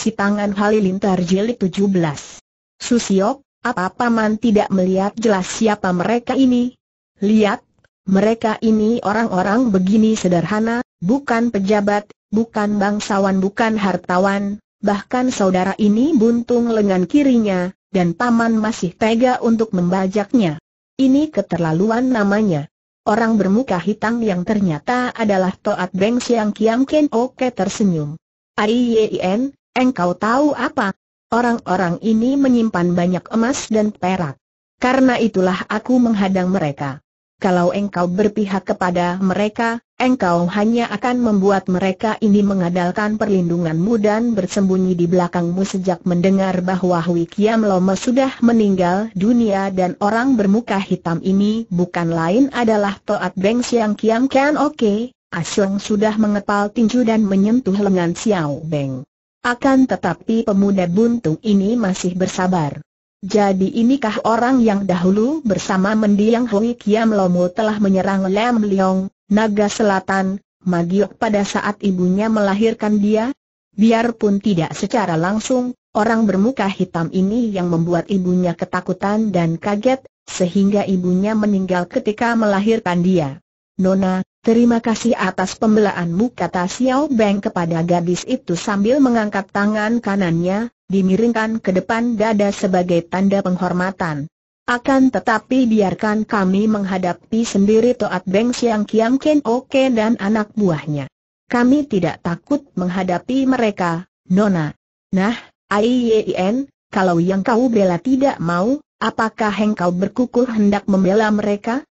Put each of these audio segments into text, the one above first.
Si tangan halilintar jilid 17. Susiok, apa paman tidak melihat jelas siapa mereka ini? Lihat, mereka ini orang-orang begini sederhana, bukan pejabat, bukan bangsawan bukan hartawan, bahkan saudara ini buntung lengan kirinya, dan paman masih tega untuk membajaknya. Ini keterlaluan namanya. Orang bermuka hitam yang ternyata adalah Toat Beng Siang Kiam Ken Oke tersenyum. Aiyen, engkau tahu apa? Orang-orang ini menyimpan banyak emas dan perak. Karena itulah aku menghadang mereka. Kalau engkau berpihak kepada mereka, engkau hanya akan membuat mereka ini mengadalkan perlindunganmu dan bersembunyi di belakangmu sejak mendengar bahwa Hui Kiam Loma sudah meninggal dunia dan orang bermuka hitam ini bukan lain adalah Toat Beng Siang Kiam Kan Oke, okay, Asyong sudah mengepal tinju dan menyentuh lengan Xiao Beng. Akan tetapi pemuda buntung ini masih bersabar. Jadi inikah orang yang dahulu bersama mendiang Hui Kiam Lomo telah menyerang Lam Leong, Naga Selatan, Magiok pada saat ibunya melahirkan dia? Biarpun tidak secara langsung, orang bermuka hitam ini yang membuat ibunya ketakutan dan kaget, sehingga ibunya meninggal ketika melahirkan dia. Nona, Terima kasih atas pembelaanmu kata Xiao Beng kepada gadis itu sambil mengangkat tangan kanannya, dimiringkan ke depan dada sebagai tanda penghormatan. Akan tetapi biarkan kami menghadapi sendiri Toat Beng Siang Kiam Ken Oke dan anak buahnya. Kami tidak takut menghadapi mereka, Nona. Nah, Aiyen, kalau yang kau bela tidak mau, apakah engkau berkukuh hendak membela mereka?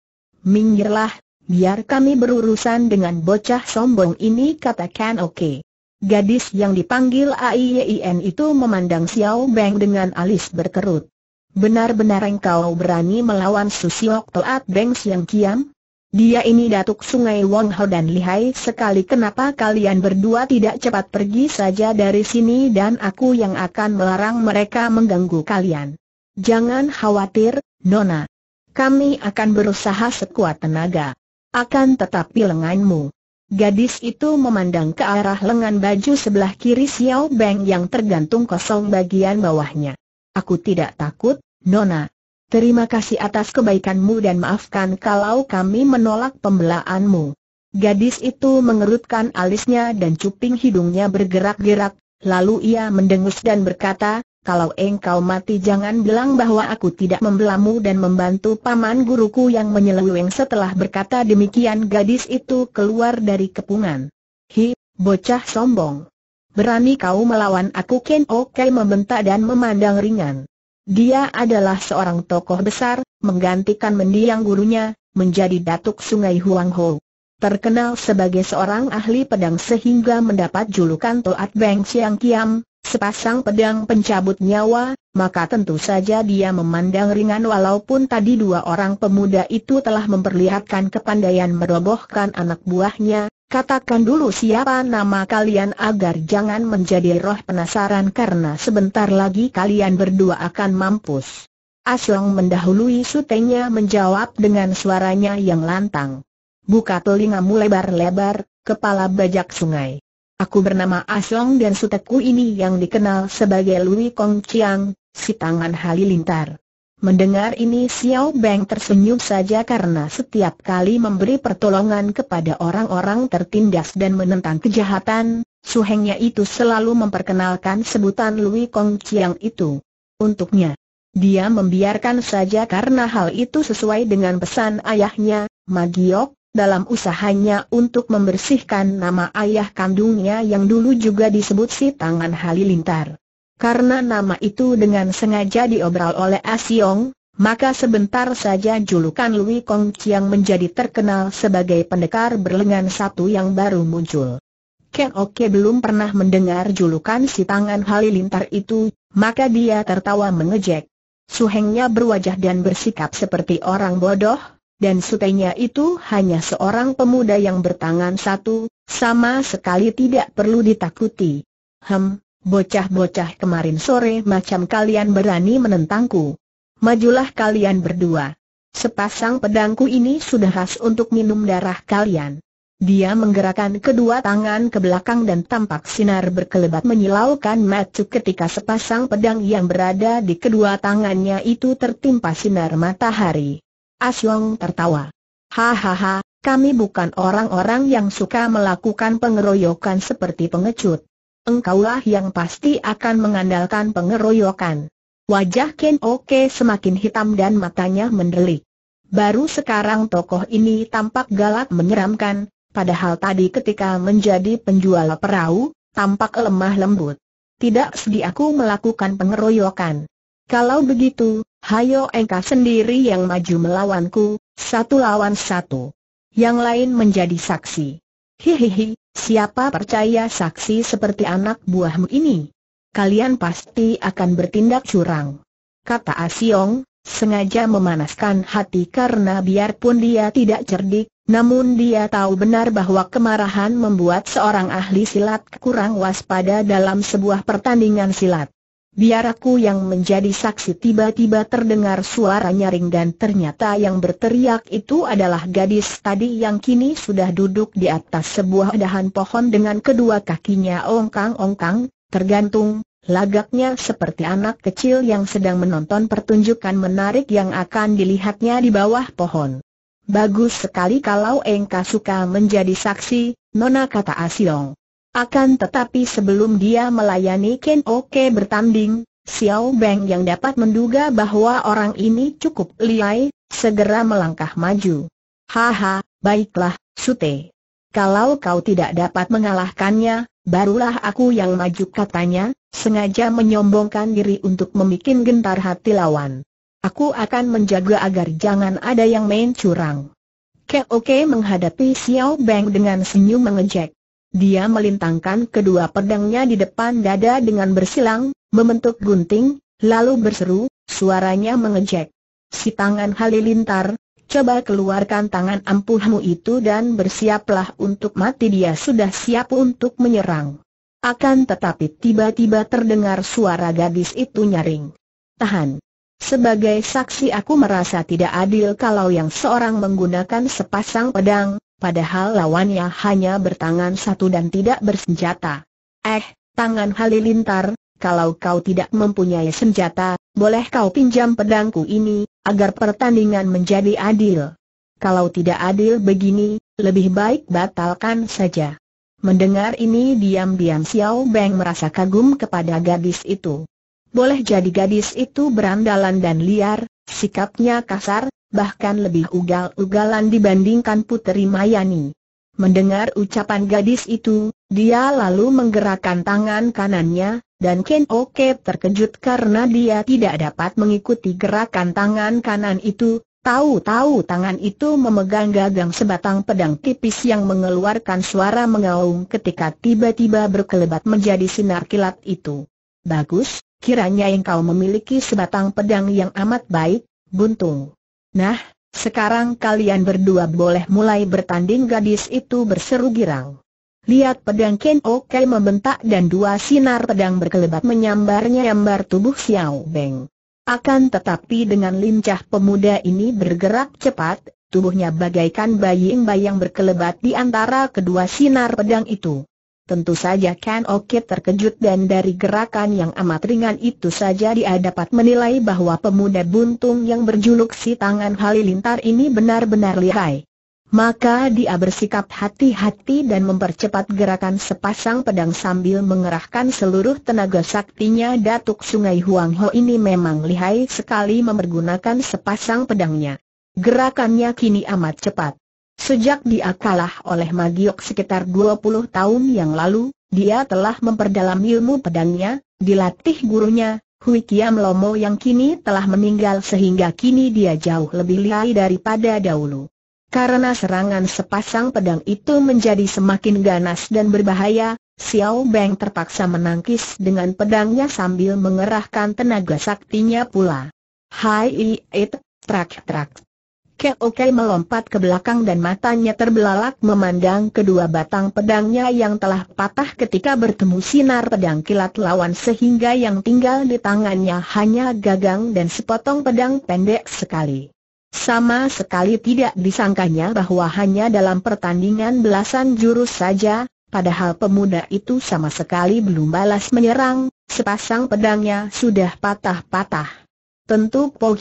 Minggirlah, biar kami berurusan dengan bocah sombong ini katakan oke. Gadis yang dipanggil AIYIN itu memandang Xiao Beng dengan alis berkerut. Benar-benar engkau berani melawan Susiok Toat Beng Siang Kiam? Dia ini datuk sungai Wong Ho dan lihai sekali kenapa kalian berdua tidak cepat pergi saja dari sini dan aku yang akan melarang mereka mengganggu kalian. Jangan khawatir, Nona. Kami akan berusaha sekuat tenaga akan tetapi lenganmu. Gadis itu memandang ke arah lengan baju sebelah kiri Xiao Beng yang tergantung kosong bagian bawahnya. Aku tidak takut, Nona. Terima kasih atas kebaikanmu dan maafkan kalau kami menolak pembelaanmu. Gadis itu mengerutkan alisnya dan cuping hidungnya bergerak-gerak, lalu ia mendengus dan berkata, kalau engkau mati jangan bilang bahwa aku tidak membelamu dan membantu paman guruku yang menyeleweng setelah berkata demikian gadis itu keluar dari kepungan. Hi, bocah sombong. Berani kau melawan aku Ken Oke membentak dan memandang ringan. Dia adalah seorang tokoh besar, menggantikan mendiang gurunya, menjadi datuk sungai Huang Ho, Terkenal sebagai seorang ahli pedang sehingga mendapat julukan Toat Beng Siang Kiam, sepasang pedang pencabut nyawa, maka tentu saja dia memandang ringan walaupun tadi dua orang pemuda itu telah memperlihatkan kepandaian merobohkan anak buahnya, katakan dulu siapa nama kalian agar jangan menjadi roh penasaran karena sebentar lagi kalian berdua akan mampus. Asyong mendahului sutenya menjawab dengan suaranya yang lantang. Buka telingamu lebar-lebar, kepala bajak sungai. Aku bernama Asong dan suteku ini yang dikenal sebagai Lui Kong Chiang, si tangan halilintar. Mendengar ini Xiao Beng tersenyum saja karena setiap kali memberi pertolongan kepada orang-orang tertindas dan menentang kejahatan, suhengnya itu selalu memperkenalkan sebutan Lui Kong Chiang itu. Untuknya, dia membiarkan saja karena hal itu sesuai dengan pesan ayahnya, Magiok, dalam usahanya untuk membersihkan nama ayah kandungnya yang dulu juga disebut si Tangan Halilintar. Karena nama itu dengan sengaja diobral oleh Asyong, ah maka sebentar saja julukan Lui Kong Chiang menjadi terkenal sebagai pendekar berlengan satu yang baru muncul. Ken Oke belum pernah mendengar julukan si Tangan Halilintar itu, maka dia tertawa mengejek. Suhengnya berwajah dan bersikap seperti orang bodoh, dan sutenya itu hanya seorang pemuda yang bertangan satu, sama sekali tidak perlu ditakuti. Hem, bocah-bocah kemarin sore macam kalian berani menentangku. Majulah kalian berdua. Sepasang pedangku ini sudah khas untuk minum darah kalian. Dia menggerakkan kedua tangan ke belakang dan tampak sinar berkelebat menyilaukan mata ketika sepasang pedang yang berada di kedua tangannya itu tertimpa sinar matahari. Asyong tertawa. Hahaha, kami bukan orang-orang yang suka melakukan pengeroyokan seperti pengecut. Engkaulah yang pasti akan mengandalkan pengeroyokan. Wajah Ken Oke semakin hitam dan matanya mendelik. Baru sekarang tokoh ini tampak galak menyeramkan, padahal tadi ketika menjadi penjual perahu, tampak lemah lembut. Tidak sedih aku melakukan pengeroyokan. Kalau begitu, hayo engkau sendiri yang maju melawanku, satu lawan satu. Yang lain menjadi saksi. Hihihi, siapa percaya saksi seperti anak buahmu ini? Kalian pasti akan bertindak curang. Kata Asiong, sengaja memanaskan hati karena biarpun dia tidak cerdik, namun dia tahu benar bahwa kemarahan membuat seorang ahli silat kurang waspada dalam sebuah pertandingan silat biar aku yang menjadi saksi tiba-tiba terdengar suara nyaring dan ternyata yang berteriak itu adalah gadis tadi yang kini sudah duduk di atas sebuah dahan pohon dengan kedua kakinya ongkang-ongkang, tergantung, lagaknya seperti anak kecil yang sedang menonton pertunjukan menarik yang akan dilihatnya di bawah pohon. Bagus sekali kalau Engkau suka menjadi saksi, Nona kata Asiong. Akan tetapi sebelum dia melayani Ken Oke bertanding, Xiao Beng yang dapat menduga bahwa orang ini cukup liai, segera melangkah maju. Haha, baiklah, Sute. Kalau kau tidak dapat mengalahkannya, barulah aku yang maju katanya, sengaja menyombongkan diri untuk membuat gentar hati lawan. Aku akan menjaga agar jangan ada yang main curang. Oke menghadapi Xiao Beng dengan senyum mengejek. Dia melintangkan kedua pedangnya di depan dada dengan bersilang, membentuk gunting, lalu berseru, suaranya mengejek. Si tangan halilintar, coba keluarkan tangan ampuhmu itu dan bersiaplah untuk mati dia sudah siap untuk menyerang. Akan tetapi tiba-tiba terdengar suara gadis itu nyaring. Tahan. Sebagai saksi aku merasa tidak adil kalau yang seorang menggunakan sepasang pedang, padahal lawannya hanya bertangan satu dan tidak bersenjata. Eh, tangan halilintar, kalau kau tidak mempunyai senjata, boleh kau pinjam pedangku ini, agar pertandingan menjadi adil. Kalau tidak adil begini, lebih baik batalkan saja. Mendengar ini diam-diam Xiao Beng merasa kagum kepada gadis itu. Boleh jadi gadis itu berandalan dan liar, sikapnya kasar, bahkan lebih ugal-ugalan dibandingkan puteri Mayani. Mendengar ucapan gadis itu, dia lalu menggerakkan tangan kanannya, dan Ken Oke terkejut karena dia tidak dapat mengikuti gerakan tangan kanan itu, tahu-tahu tangan itu memegang gagang sebatang pedang tipis yang mengeluarkan suara mengaung ketika tiba-tiba berkelebat menjadi sinar kilat itu. Bagus, kiranya engkau memiliki sebatang pedang yang amat baik, buntung. Nah, sekarang kalian berdua boleh mulai bertanding gadis itu berseru girang. Lihat pedang Ken Oke membentak dan dua sinar pedang berkelebat menyambarnya, nyambar tubuh Xiao Beng. Akan tetapi dengan lincah pemuda ini bergerak cepat, tubuhnya bagaikan bayi bayang berkelebat di antara kedua sinar pedang itu. Tentu saja Ken Okit terkejut dan dari gerakan yang amat ringan itu saja dia dapat menilai bahwa pemuda buntung yang berjuluk si tangan halilintar ini benar-benar lihai. Maka dia bersikap hati-hati dan mempercepat gerakan sepasang pedang sambil mengerahkan seluruh tenaga saktinya Datuk Sungai Huang Ho ini memang lihai sekali mempergunakan sepasang pedangnya. Gerakannya kini amat cepat. Sejak dia kalah oleh Magiok sekitar 20 tahun yang lalu, dia telah memperdalam ilmu pedangnya, dilatih gurunya, Hui Kiam Lomo yang kini telah meninggal sehingga kini dia jauh lebih lihai daripada dahulu. Karena serangan sepasang pedang itu menjadi semakin ganas dan berbahaya, Xiao Beng terpaksa menangkis dengan pedangnya sambil mengerahkan tenaga saktinya pula. Hai it, trak trak. Oke melompat ke belakang dan matanya terbelalak memandang kedua batang pedangnya yang telah patah ketika bertemu sinar pedang kilat lawan sehingga yang tinggal di tangannya hanya gagang dan sepotong pedang pendek sekali. Sama sekali tidak disangkanya bahwa hanya dalam pertandingan belasan jurus saja, padahal pemuda itu sama sekali belum balas menyerang, sepasang pedangnya sudah patah-patah. Tentu Po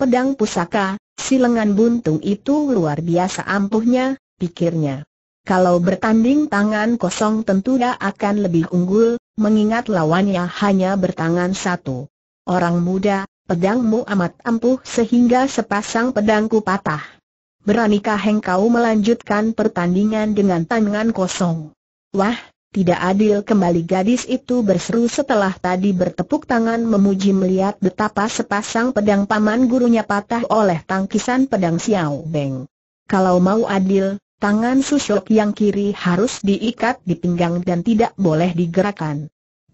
pedang pusaka, Si lengan buntung itu luar biasa ampuhnya, pikirnya. Kalau bertanding tangan kosong tentu dia akan lebih unggul, mengingat lawannya hanya bertangan satu. Orang muda, pedangmu amat ampuh sehingga sepasang pedangku patah. Beranikah engkau melanjutkan pertandingan dengan tangan kosong? Wah, tidak adil kembali gadis itu berseru setelah tadi bertepuk tangan memuji melihat betapa sepasang pedang paman gurunya patah oleh tangkisan pedang Xiao Beng. Kalau mau adil, tangan susuk yang kiri harus diikat di pinggang dan tidak boleh digerakkan.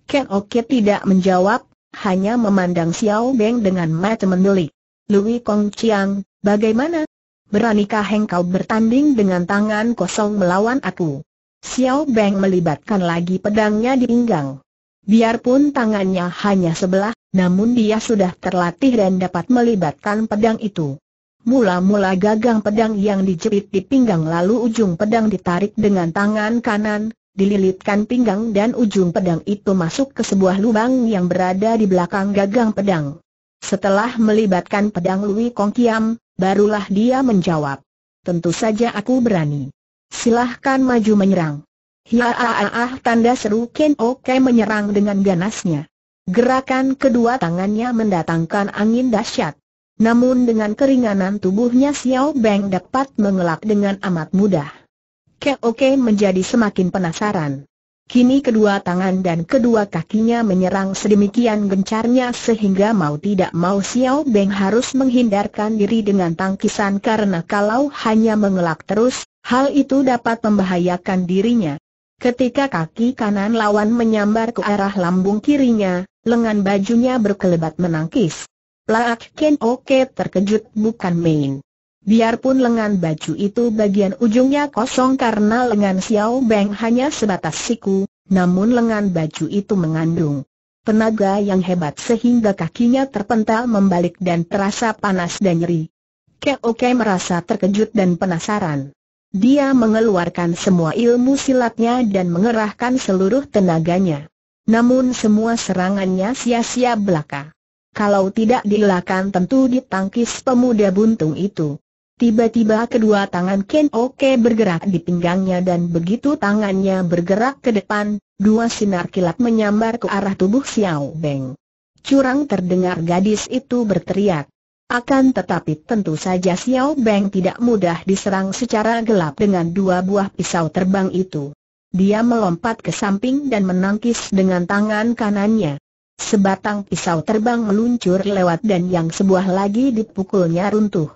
Ken Oke tidak menjawab, hanya memandang Xiao Beng dengan mata mendelik. Lui Kong Chiang, bagaimana? Beranikah engkau bertanding dengan tangan kosong melawan aku? Xiao Beng melibatkan lagi pedangnya di pinggang. Biarpun tangannya hanya sebelah, namun dia sudah terlatih dan dapat melibatkan pedang itu. Mula-mula gagang pedang yang dijepit di pinggang lalu ujung pedang ditarik dengan tangan kanan, dililitkan pinggang dan ujung pedang itu masuk ke sebuah lubang yang berada di belakang gagang pedang. Setelah melibatkan pedang Lui Kong Kiam, barulah dia menjawab. Tentu saja aku berani silahkan maju menyerang. Hiaaah ya, ah, ah, tanda seru Ken Oke menyerang dengan ganasnya. Gerakan kedua tangannya mendatangkan angin dahsyat. Namun dengan keringanan tubuhnya Xiao Beng dapat mengelak dengan amat mudah. Oke menjadi semakin penasaran. Kini kedua tangan dan kedua kakinya menyerang sedemikian gencarnya sehingga mau tidak mau Xiao Beng harus menghindarkan diri dengan tangkisan karena kalau hanya mengelak terus, hal itu dapat membahayakan dirinya. Ketika kaki kanan lawan menyambar ke arah lambung kirinya, lengan bajunya berkelebat menangkis. Laak Ken Oke terkejut bukan main. Biarpun lengan baju itu bagian ujungnya kosong karena lengan Xiao Beng hanya sebatas siku, namun lengan baju itu mengandung tenaga yang hebat sehingga kakinya terpental membalik dan terasa panas dan nyeri. Kei merasa terkejut dan penasaran. Dia mengeluarkan semua ilmu silatnya dan mengerahkan seluruh tenaganya. Namun semua serangannya sia-sia belaka. Kalau tidak dielakkan tentu ditangkis pemuda buntung itu. Tiba-tiba kedua tangan Ken Oke bergerak di pinggangnya dan begitu tangannya bergerak ke depan, dua sinar kilat menyambar ke arah tubuh Xiao Beng. Curang terdengar gadis itu berteriak. Akan tetapi tentu saja Xiao Beng tidak mudah diserang secara gelap dengan dua buah pisau terbang itu. Dia melompat ke samping dan menangkis dengan tangan kanannya. Sebatang pisau terbang meluncur lewat dan yang sebuah lagi dipukulnya runtuh.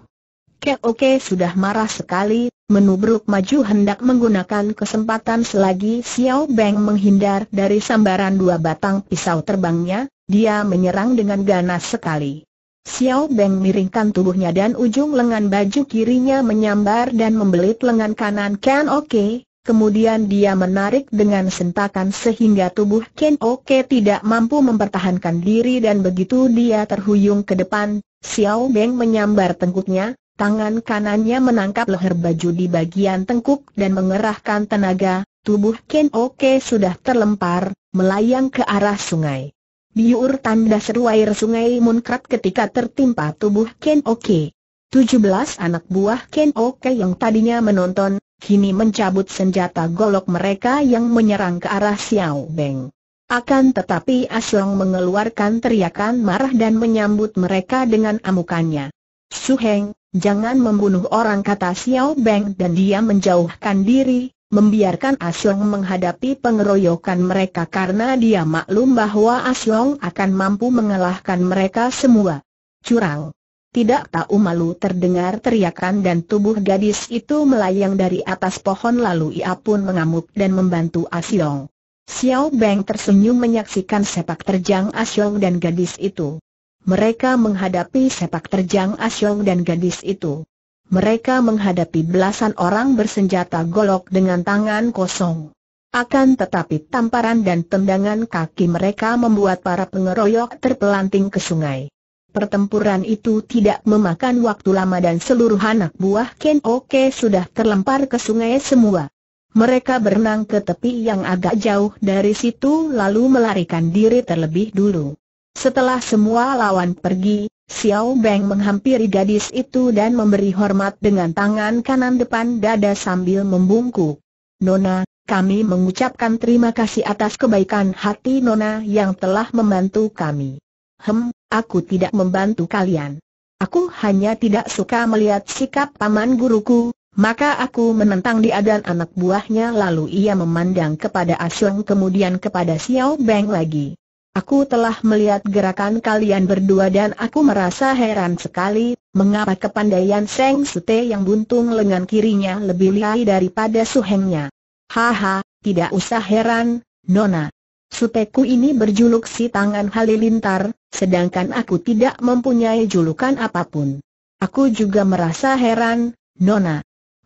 Oke sudah marah sekali, menubruk maju hendak menggunakan kesempatan selagi Xiao Beng menghindar dari sambaran dua batang pisau terbangnya, dia menyerang dengan ganas sekali. Xiao Beng miringkan tubuhnya dan ujung lengan baju kirinya menyambar dan membelit lengan kanan Ken Oke, kemudian dia menarik dengan sentakan sehingga tubuh Ken Oke tidak mampu mempertahankan diri dan begitu dia terhuyung ke depan, Xiao Beng menyambar tengkuknya, Tangan kanannya menangkap leher baju di bagian tengkuk dan mengerahkan tenaga, tubuh Ken Oke sudah terlempar, melayang ke arah sungai. Biur tanda seru air sungai munkrat ketika tertimpa tubuh Ken Oke. 17 anak buah Ken Oke yang tadinya menonton, kini mencabut senjata golok mereka yang menyerang ke arah Xiao Beng. Akan tetapi Aslong mengeluarkan teriakan marah dan menyambut mereka dengan amukannya. Suheng, Jangan membunuh orang kata Xiao Beng dan dia menjauhkan diri, membiarkan Asyong ah menghadapi pengeroyokan mereka karena dia maklum bahwa Asyong ah akan mampu mengalahkan mereka semua. Curang. Tidak tahu malu terdengar teriakan dan tubuh gadis itu melayang dari atas pohon lalu ia pun mengamuk dan membantu Asyong. Ah Xiao Beng tersenyum menyaksikan sepak terjang Asyong dan gadis itu. Mereka menghadapi sepak terjang Asyong dan gadis itu. Mereka menghadapi belasan orang bersenjata golok dengan tangan kosong. Akan tetapi tamparan dan tendangan kaki mereka membuat para pengeroyok terpelanting ke sungai. Pertempuran itu tidak memakan waktu lama dan seluruh anak buah Ken Oke sudah terlempar ke sungai semua. Mereka berenang ke tepi yang agak jauh dari situ lalu melarikan diri terlebih dulu. Setelah semua lawan pergi, Xiao Beng menghampiri gadis itu dan memberi hormat dengan tangan kanan depan dada sambil membungkuk. Nona, kami mengucapkan terima kasih atas kebaikan hati Nona yang telah membantu kami. Hem, aku tidak membantu kalian. Aku hanya tidak suka melihat sikap paman guruku, maka aku menentang dia dan anak buahnya lalu ia memandang kepada Asyong kemudian kepada Xiao Beng lagi. Aku telah melihat gerakan kalian berdua dan aku merasa heran sekali, mengapa kepandaian Seng Sute yang buntung lengan kirinya lebih lihai daripada suhengnya. Haha, tidak usah heran, Nona. Suteku ini berjuluk si tangan halilintar, sedangkan aku tidak mempunyai julukan apapun. Aku juga merasa heran, Nona.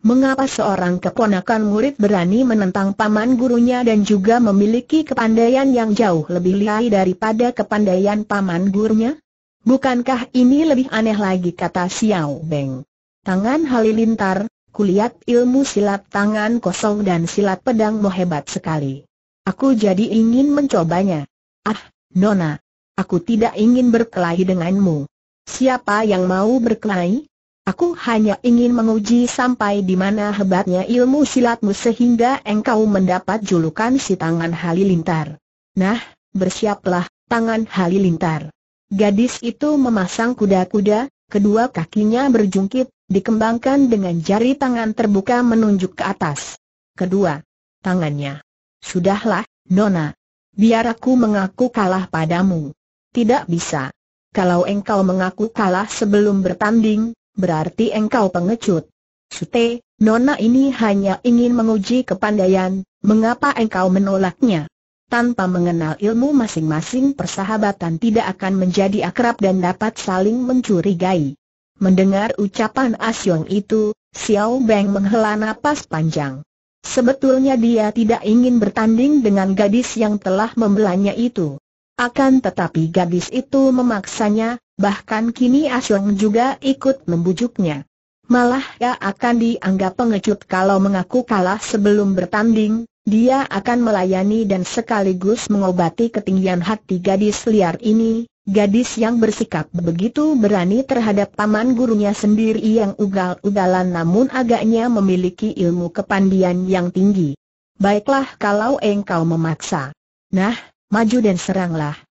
Mengapa seorang keponakan murid berani menentang paman gurunya dan juga memiliki kepandaian yang jauh lebih lihai daripada kepandaian paman gurunya? Bukankah ini lebih aneh lagi kata Xiao Beng? Tangan halilintar, kulihat ilmu silat tangan kosong dan silat pedangmu hebat sekali. Aku jadi ingin mencobanya. Ah, Nona, aku tidak ingin berkelahi denganmu. Siapa yang mau berkelahi? Aku hanya ingin menguji sampai di mana hebatnya ilmu silatmu sehingga engkau mendapat julukan si tangan halilintar. Nah, bersiaplah, tangan halilintar. Gadis itu memasang kuda-kuda, kedua kakinya berjungkit, dikembangkan dengan jari tangan terbuka menunjuk ke atas. Kedua, tangannya. Sudahlah, Nona. Biar aku mengaku kalah padamu. Tidak bisa. Kalau engkau mengaku kalah sebelum bertanding, berarti engkau pengecut. Sute, nona ini hanya ingin menguji kepandaian, mengapa engkau menolaknya? Tanpa mengenal ilmu masing-masing persahabatan tidak akan menjadi akrab dan dapat saling mencurigai. Mendengar ucapan Asyong itu, Xiao Beng menghela napas panjang. Sebetulnya dia tidak ingin bertanding dengan gadis yang telah membelanya itu. Akan tetapi gadis itu memaksanya, bahkan kini Asyong juga ikut membujuknya. Malah ia ya akan dianggap pengecut kalau mengaku kalah sebelum bertanding, dia akan melayani dan sekaligus mengobati ketinggian hati gadis liar ini, gadis yang bersikap begitu berani terhadap paman gurunya sendiri yang ugal-ugalan namun agaknya memiliki ilmu kepandian yang tinggi. Baiklah kalau engkau memaksa. Nah, maju dan seranglah.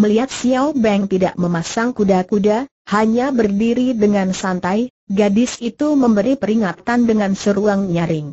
Melihat Xiao Beng tidak memasang kuda-kuda, hanya berdiri dengan santai, gadis itu memberi peringatan dengan seruang nyaring.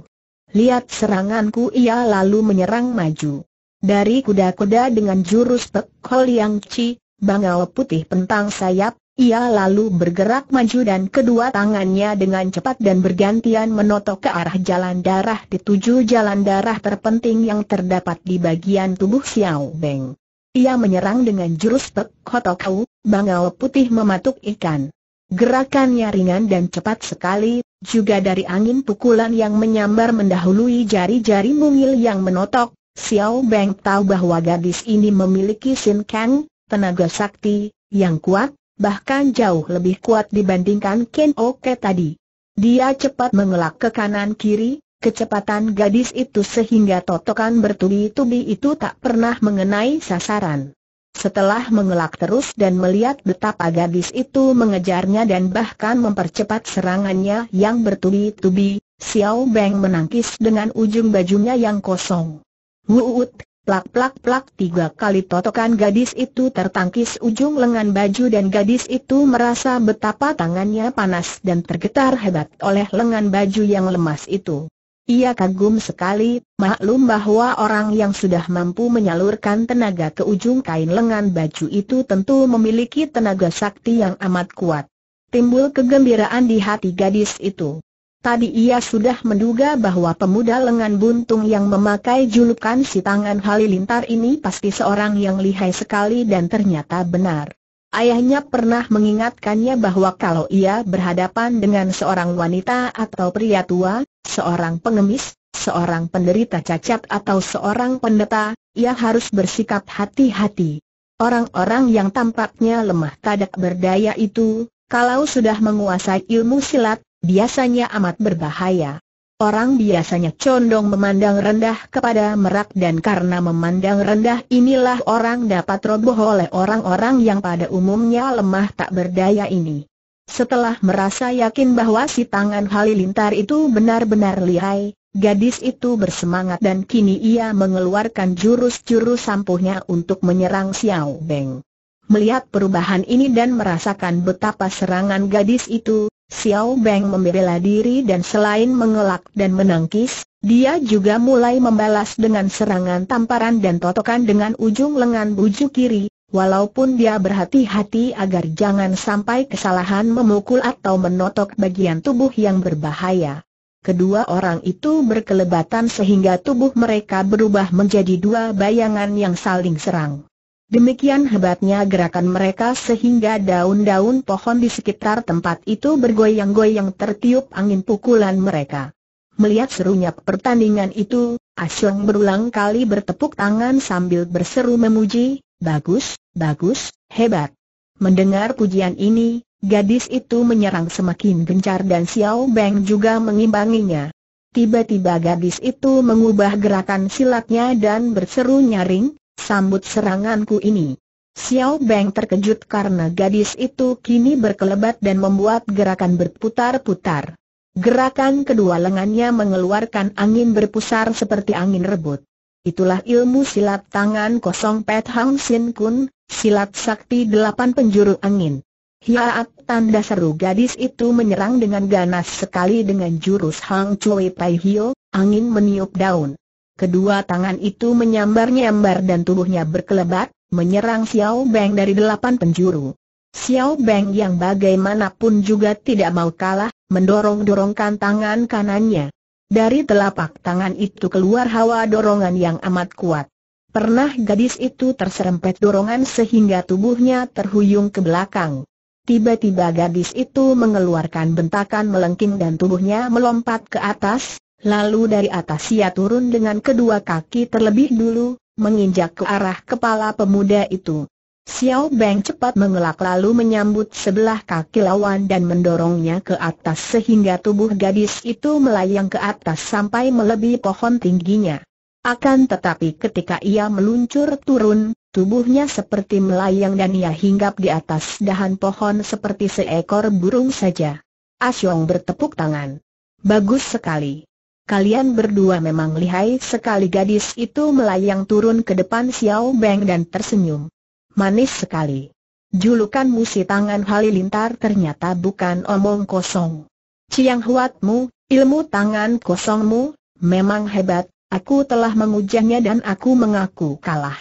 Lihat seranganku ia lalu menyerang maju. Dari kuda-kuda dengan jurus pekol Yang ci, bangau putih pentang sayap, ia lalu bergerak maju dan kedua tangannya dengan cepat dan bergantian menotok ke arah jalan darah di tujuh jalan darah terpenting yang terdapat di bagian tubuh Xiao Beng. Ia menyerang dengan jurus tek kotokau, bangau putih mematuk ikan. Gerakannya ringan dan cepat sekali, juga dari angin pukulan yang menyambar mendahului jari-jari mungil yang menotok, Xiao Beng tahu bahwa gadis ini memiliki Sin Kang, tenaga sakti, yang kuat, bahkan jauh lebih kuat dibandingkan Ken Oke tadi. Dia cepat mengelak ke kanan kiri, Kecepatan gadis itu sehingga totokan bertubi-tubi itu tak pernah mengenai sasaran. Setelah mengelak terus dan melihat betapa gadis itu mengejarnya dan bahkan mempercepat serangannya yang bertubi-tubi, Xiao Beng menangkis dengan ujung bajunya yang kosong. Wuut, plak-plak-plak tiga kali totokan gadis itu tertangkis ujung lengan baju dan gadis itu merasa betapa tangannya panas dan tergetar hebat oleh lengan baju yang lemas itu. Ia kagum sekali, maklum bahwa orang yang sudah mampu menyalurkan tenaga ke ujung kain lengan baju itu tentu memiliki tenaga sakti yang amat kuat. Timbul kegembiraan di hati gadis itu. Tadi ia sudah menduga bahwa pemuda lengan buntung yang memakai julukan si tangan halilintar ini pasti seorang yang lihai sekali dan ternyata benar. Ayahnya pernah mengingatkannya bahwa kalau ia berhadapan dengan seorang wanita atau pria tua, seorang pengemis, seorang penderita cacat atau seorang pendeta, ia harus bersikap hati-hati. Orang-orang yang tampaknya lemah tadak berdaya itu, kalau sudah menguasai ilmu silat, biasanya amat berbahaya. Orang biasanya condong memandang rendah kepada merak dan karena memandang rendah inilah orang dapat roboh oleh orang-orang yang pada umumnya lemah tak berdaya ini. Setelah merasa yakin bahwa si tangan halilintar itu benar-benar lihai, gadis itu bersemangat dan kini ia mengeluarkan jurus-jurus sampuhnya untuk menyerang Xiao Beng. Melihat perubahan ini dan merasakan betapa serangan gadis itu, Xiao Beng membela diri dan selain mengelak dan menangkis, dia juga mulai membalas dengan serangan tamparan dan totokan dengan ujung lengan buju kiri, walaupun dia berhati-hati agar jangan sampai kesalahan memukul atau menotok bagian tubuh yang berbahaya. Kedua orang itu berkelebatan sehingga tubuh mereka berubah menjadi dua bayangan yang saling serang. Demikian hebatnya gerakan mereka sehingga daun-daun pohon di sekitar tempat itu bergoyang-goyang tertiup angin pukulan mereka. Melihat serunya pertandingan itu, Asyong berulang kali bertepuk tangan sambil berseru memuji, bagus, bagus, hebat. Mendengar pujian ini, gadis itu menyerang semakin gencar dan Xiao Beng juga mengimbanginya. Tiba-tiba gadis itu mengubah gerakan silatnya dan berseru nyaring, sambut seranganku ini. Xiao Beng terkejut karena gadis itu kini berkelebat dan membuat gerakan berputar-putar. Gerakan kedua lengannya mengeluarkan angin berpusar seperti angin rebut. Itulah ilmu silat tangan kosong Pet Hang Sin Kun, silat sakti delapan penjuru angin. Hiaat tanda seru gadis itu menyerang dengan ganas sekali dengan jurus Hang Chui Pai Hio, angin meniup daun. Kedua tangan itu menyambar-nyambar dan tubuhnya berkelebat, menyerang Xiao Beng dari delapan penjuru. Xiao Beng yang bagaimanapun juga tidak mau kalah, mendorong-dorongkan tangan kanannya. Dari telapak tangan itu keluar hawa dorongan yang amat kuat. Pernah gadis itu terserempet dorongan sehingga tubuhnya terhuyung ke belakang. Tiba-tiba gadis itu mengeluarkan bentakan melengking dan tubuhnya melompat ke atas, Lalu dari atas ia turun dengan kedua kaki terlebih dulu, menginjak ke arah kepala pemuda itu. Xiao Beng cepat mengelak lalu menyambut sebelah kaki lawan dan mendorongnya ke atas sehingga tubuh gadis itu melayang ke atas sampai melebihi pohon tingginya. Akan tetapi ketika ia meluncur turun, tubuhnya seperti melayang dan ia hinggap di atas dahan pohon seperti seekor burung saja. Asyong bertepuk tangan. Bagus sekali kalian berdua memang lihai sekali gadis itu melayang turun ke depan Xiao Beng dan tersenyum. Manis sekali. Julukan musi tangan halilintar ternyata bukan omong kosong. Ciang Huatmu, ilmu tangan kosongmu, memang hebat, aku telah mengujahnya dan aku mengaku kalah.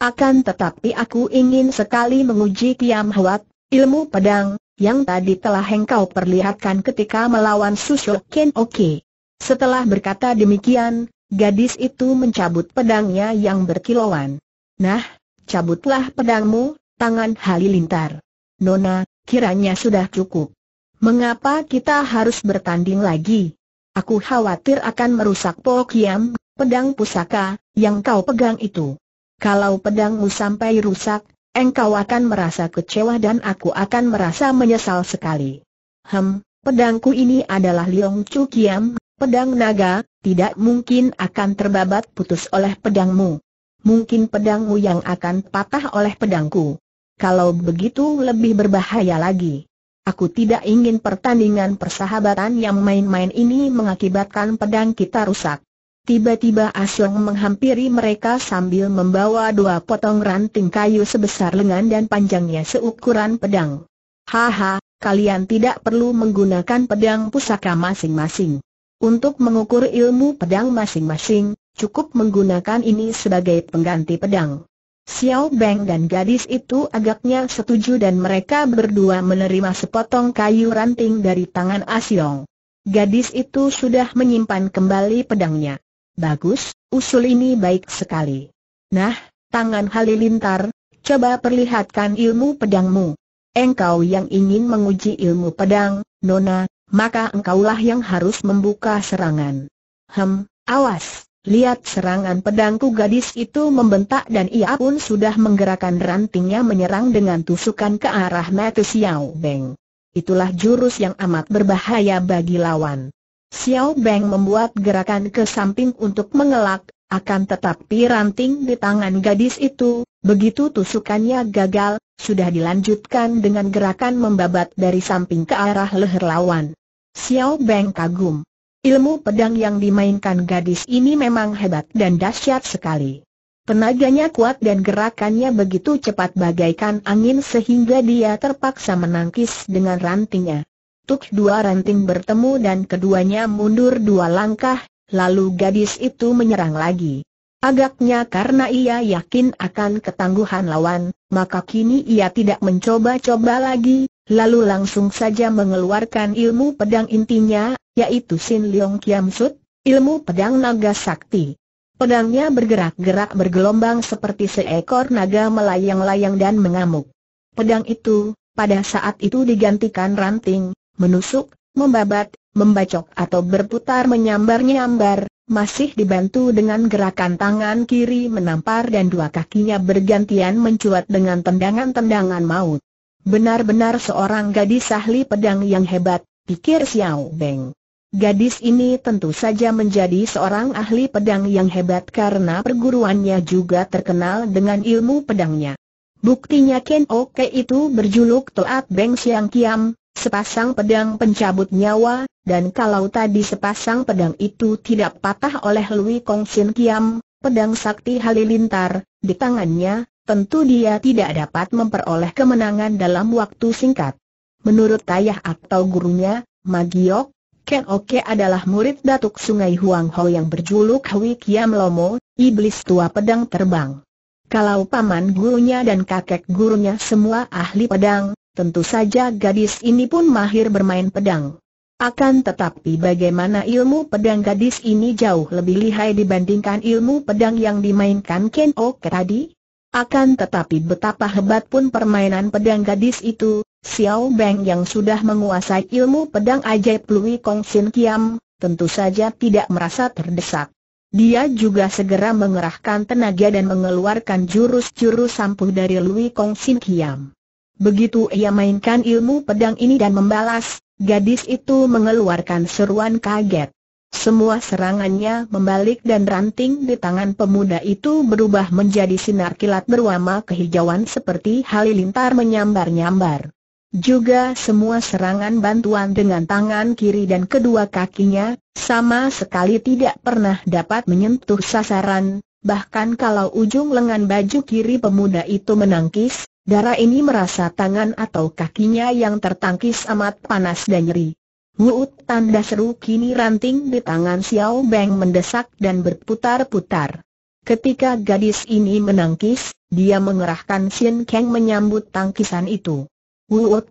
Akan tetapi aku ingin sekali menguji Kiam Huat, ilmu pedang, yang tadi telah engkau perlihatkan ketika melawan Susho Ken Oke. Setelah berkata demikian, gadis itu mencabut pedangnya yang berkilauan. Nah, cabutlah pedangmu, tangan halilintar. Nona, kiranya sudah cukup. Mengapa kita harus bertanding lagi? Aku khawatir akan merusak Kiam, pedang pusaka, yang kau pegang itu. Kalau pedangmu sampai rusak, engkau akan merasa kecewa dan aku akan merasa menyesal sekali. Hem, pedangku ini adalah Liong Chu Kiam, Pedang naga, tidak mungkin akan terbabat putus oleh pedangmu. Mungkin pedangmu yang akan patah oleh pedangku. Kalau begitu lebih berbahaya lagi. Aku tidak ingin pertandingan persahabatan yang main-main ini mengakibatkan pedang kita rusak. Tiba-tiba Asyong menghampiri mereka sambil membawa dua potong ranting kayu sebesar lengan dan panjangnya seukuran pedang. Haha, kalian tidak perlu menggunakan pedang pusaka masing-masing. Untuk mengukur ilmu pedang masing-masing, cukup menggunakan ini sebagai pengganti pedang. Xiao Beng dan gadis itu agaknya setuju dan mereka berdua menerima sepotong kayu ranting dari tangan Asyong. Gadis itu sudah menyimpan kembali pedangnya. Bagus, usul ini baik sekali. Nah, tangan halilintar, coba perlihatkan ilmu pedangmu. Engkau yang ingin menguji ilmu pedang, Nona, maka engkaulah yang harus membuka serangan. Hem, awas, lihat serangan pedangku gadis itu membentak dan ia pun sudah menggerakkan rantingnya menyerang dengan tusukan ke arah Matu Xiao Beng. Itulah jurus yang amat berbahaya bagi lawan. Xiao Beng membuat gerakan ke samping untuk mengelak, akan tetapi ranting di tangan gadis itu, begitu tusukannya gagal, sudah dilanjutkan dengan gerakan membabat dari samping ke arah leher lawan. Xiao Beng kagum. Ilmu pedang yang dimainkan gadis ini memang hebat dan dahsyat sekali. Tenaganya kuat dan gerakannya begitu cepat bagaikan angin sehingga dia terpaksa menangkis dengan rantingnya. Tuk dua ranting bertemu dan keduanya mundur dua langkah, lalu gadis itu menyerang lagi. Agaknya karena ia yakin akan ketangguhan lawan, maka kini ia tidak mencoba-coba lagi, lalu langsung saja mengeluarkan ilmu pedang intinya, yaitu Sin Leong Kiam Sut, ilmu pedang naga sakti. Pedangnya bergerak-gerak bergelombang seperti seekor naga melayang-layang dan mengamuk. Pedang itu, pada saat itu digantikan ranting, menusuk, membabat, membacok atau berputar menyambar-nyambar, masih dibantu dengan gerakan tangan kiri menampar dan dua kakinya bergantian mencuat dengan tendangan-tendangan maut. Benar-benar seorang gadis ahli pedang yang hebat, pikir Xiao Beng. Gadis ini tentu saja menjadi seorang ahli pedang yang hebat karena perguruannya juga terkenal dengan ilmu pedangnya. Buktinya Ken Oke itu berjuluk Toat Beng Siang Kiam, sepasang pedang pencabut nyawa, dan kalau tadi sepasang pedang itu tidak patah oleh Lui Kong Sin Kiam, pedang sakti halilintar, di tangannya, tentu dia tidak dapat memperoleh kemenangan dalam waktu singkat. Menurut ayah atau gurunya, Magiok, Ken Oke adalah murid datuk sungai Huang Ho yang berjuluk Hui Kiam Lomo, Iblis Tua Pedang Terbang. Kalau paman gurunya dan kakek gurunya semua ahli pedang, tentu saja gadis ini pun mahir bermain pedang. Akan tetapi bagaimana ilmu pedang gadis ini jauh lebih lihai dibandingkan ilmu pedang yang dimainkan Ken Oke tadi? Akan tetapi betapa hebat pun permainan pedang gadis itu, Xiao Beng yang sudah menguasai ilmu pedang ajaib Lui Kong Sin Kiam, tentu saja tidak merasa terdesak. Dia juga segera mengerahkan tenaga dan mengeluarkan jurus-jurus sampul dari Lui Kong Sin Kiam. Begitu ia mainkan ilmu pedang ini dan membalas, gadis itu mengeluarkan seruan kaget. Semua serangannya membalik dan ranting di tangan pemuda itu berubah menjadi sinar kilat berwarna kehijauan seperti halilintar menyambar-nyambar. Juga semua serangan bantuan dengan tangan kiri dan kedua kakinya, sama sekali tidak pernah dapat menyentuh sasaran, bahkan kalau ujung lengan baju kiri pemuda itu menangkis, darah ini merasa tangan atau kakinya yang tertangkis amat panas dan nyeri. Wuut, tanda seru kini ranting di tangan Xiao Beng mendesak dan berputar-putar. Ketika gadis ini menangkis, dia mengerahkan Xin Kang menyambut tangkisan itu. Wuut!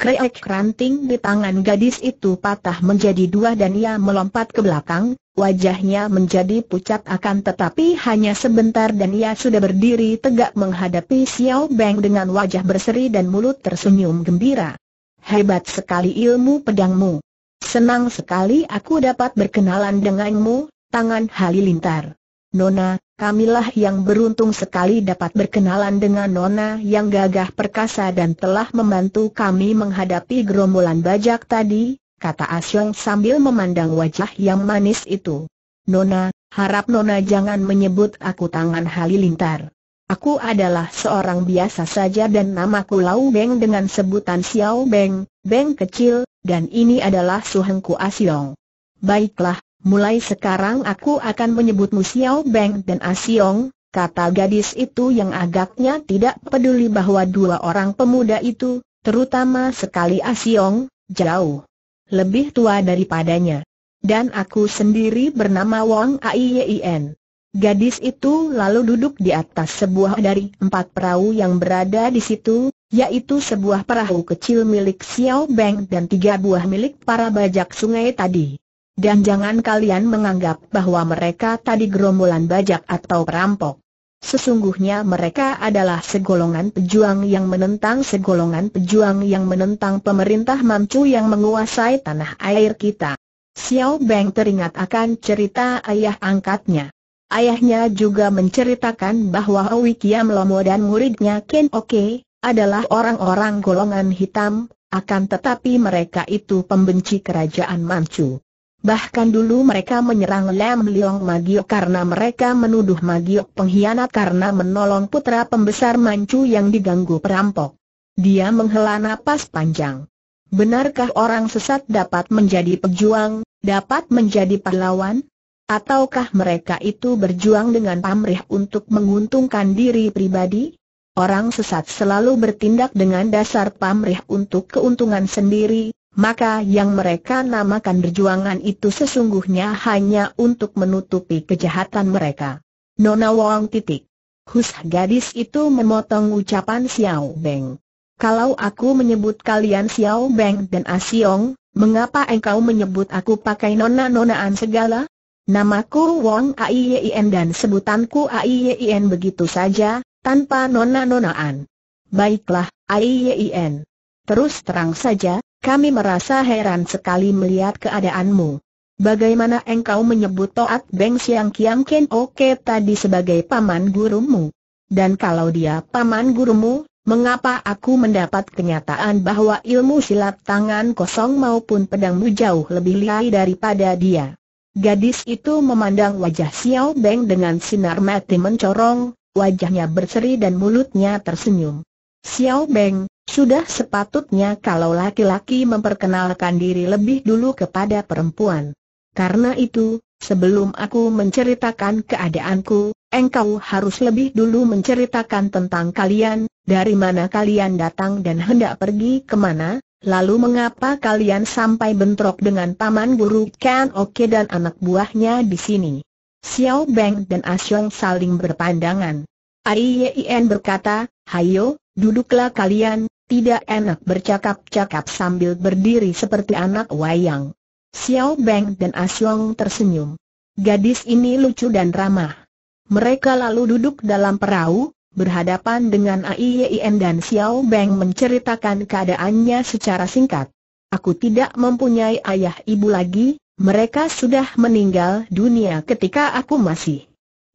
kreak ranting di tangan gadis itu patah menjadi dua dan ia melompat ke belakang, wajahnya menjadi pucat akan tetapi hanya sebentar dan ia sudah berdiri tegak menghadapi Xiao Beng dengan wajah berseri dan mulut tersenyum gembira. Hebat sekali ilmu pedangmu. Senang sekali aku dapat berkenalan denganmu, tangan halilintar. Nona, kamilah yang beruntung sekali dapat berkenalan dengan Nona yang gagah perkasa dan telah membantu kami menghadapi gerombolan bajak tadi, kata Asyong sambil memandang wajah yang manis itu. Nona, harap Nona jangan menyebut aku tangan halilintar. Aku adalah seorang biasa saja dan namaku Lau Beng dengan sebutan Xiao Beng, Beng kecil, dan ini adalah suhengku Asiong. Baiklah, mulai sekarang aku akan menyebutmu Xiao Beng dan Asiong, kata gadis itu yang agaknya tidak peduli bahwa dua orang pemuda itu, terutama sekali Asiong, jauh lebih tua daripadanya. Dan aku sendiri bernama Wang Aiyen. Gadis itu lalu duduk di atas sebuah dari empat perahu yang berada di situ, yaitu sebuah perahu kecil milik Xiao Beng dan tiga buah milik para bajak sungai tadi. Dan jangan kalian menganggap bahwa mereka tadi gerombolan bajak atau perampok. Sesungguhnya mereka adalah segolongan pejuang yang menentang segolongan pejuang yang menentang pemerintah mamcu yang menguasai tanah air kita. Xiao Beng teringat akan cerita ayah angkatnya. Ayahnya juga menceritakan bahwa Wikia Lomo dan muridnya Ken Oke, adalah orang-orang golongan hitam, akan tetapi mereka itu pembenci kerajaan Manchu. Bahkan dulu mereka menyerang Lam Leong Magiok karena mereka menuduh Magiok pengkhianat karena menolong putra pembesar Manchu yang diganggu perampok. Dia menghela napas panjang. Benarkah orang sesat dapat menjadi pejuang, dapat menjadi pahlawan? Ataukah mereka itu berjuang dengan pamrih untuk menguntungkan diri pribadi? Orang sesat selalu bertindak dengan dasar pamrih untuk keuntungan sendiri, maka yang mereka namakan berjuangan itu sesungguhnya hanya untuk menutupi kejahatan mereka. Nona Wong titik. Hus gadis itu memotong ucapan Xiao Beng. Kalau aku menyebut kalian Xiao Beng dan Asiong, mengapa engkau menyebut aku pakai nona-nonaan segala? Namaku Wong Aiyen dan sebutanku Aiyen begitu saja, tanpa nona-nonaan. Baiklah, Aiyen. Terus terang saja, kami merasa heran sekali melihat keadaanmu. Bagaimana engkau menyebut Toat Beng Siang Kiang Ken Oke tadi sebagai paman gurumu? Dan kalau dia paman gurumu, mengapa aku mendapat kenyataan bahwa ilmu silat tangan kosong maupun pedangmu jauh lebih lihai daripada dia? Gadis itu memandang wajah Xiao Beng dengan sinar mati mencorong, wajahnya berseri dan mulutnya tersenyum. Xiao Beng, sudah sepatutnya kalau laki-laki memperkenalkan diri lebih dulu kepada perempuan. Karena itu, sebelum aku menceritakan keadaanku, engkau harus lebih dulu menceritakan tentang kalian, dari mana kalian datang dan hendak pergi kemana, Lalu mengapa kalian sampai bentrok dengan Paman Guru Kan Oke dan anak buahnya di sini? Xiao Beng dan Asyong ah saling berpandangan. Yien berkata, Hayo, duduklah kalian, tidak enak bercakap-cakap sambil berdiri seperti anak wayang. Xiao Beng dan Asyong ah tersenyum. Gadis ini lucu dan ramah. Mereka lalu duduk dalam perahu, Berhadapan dengan AIYN dan Xiao Beng menceritakan keadaannya secara singkat. Aku tidak mempunyai ayah ibu lagi, mereka sudah meninggal dunia ketika aku masih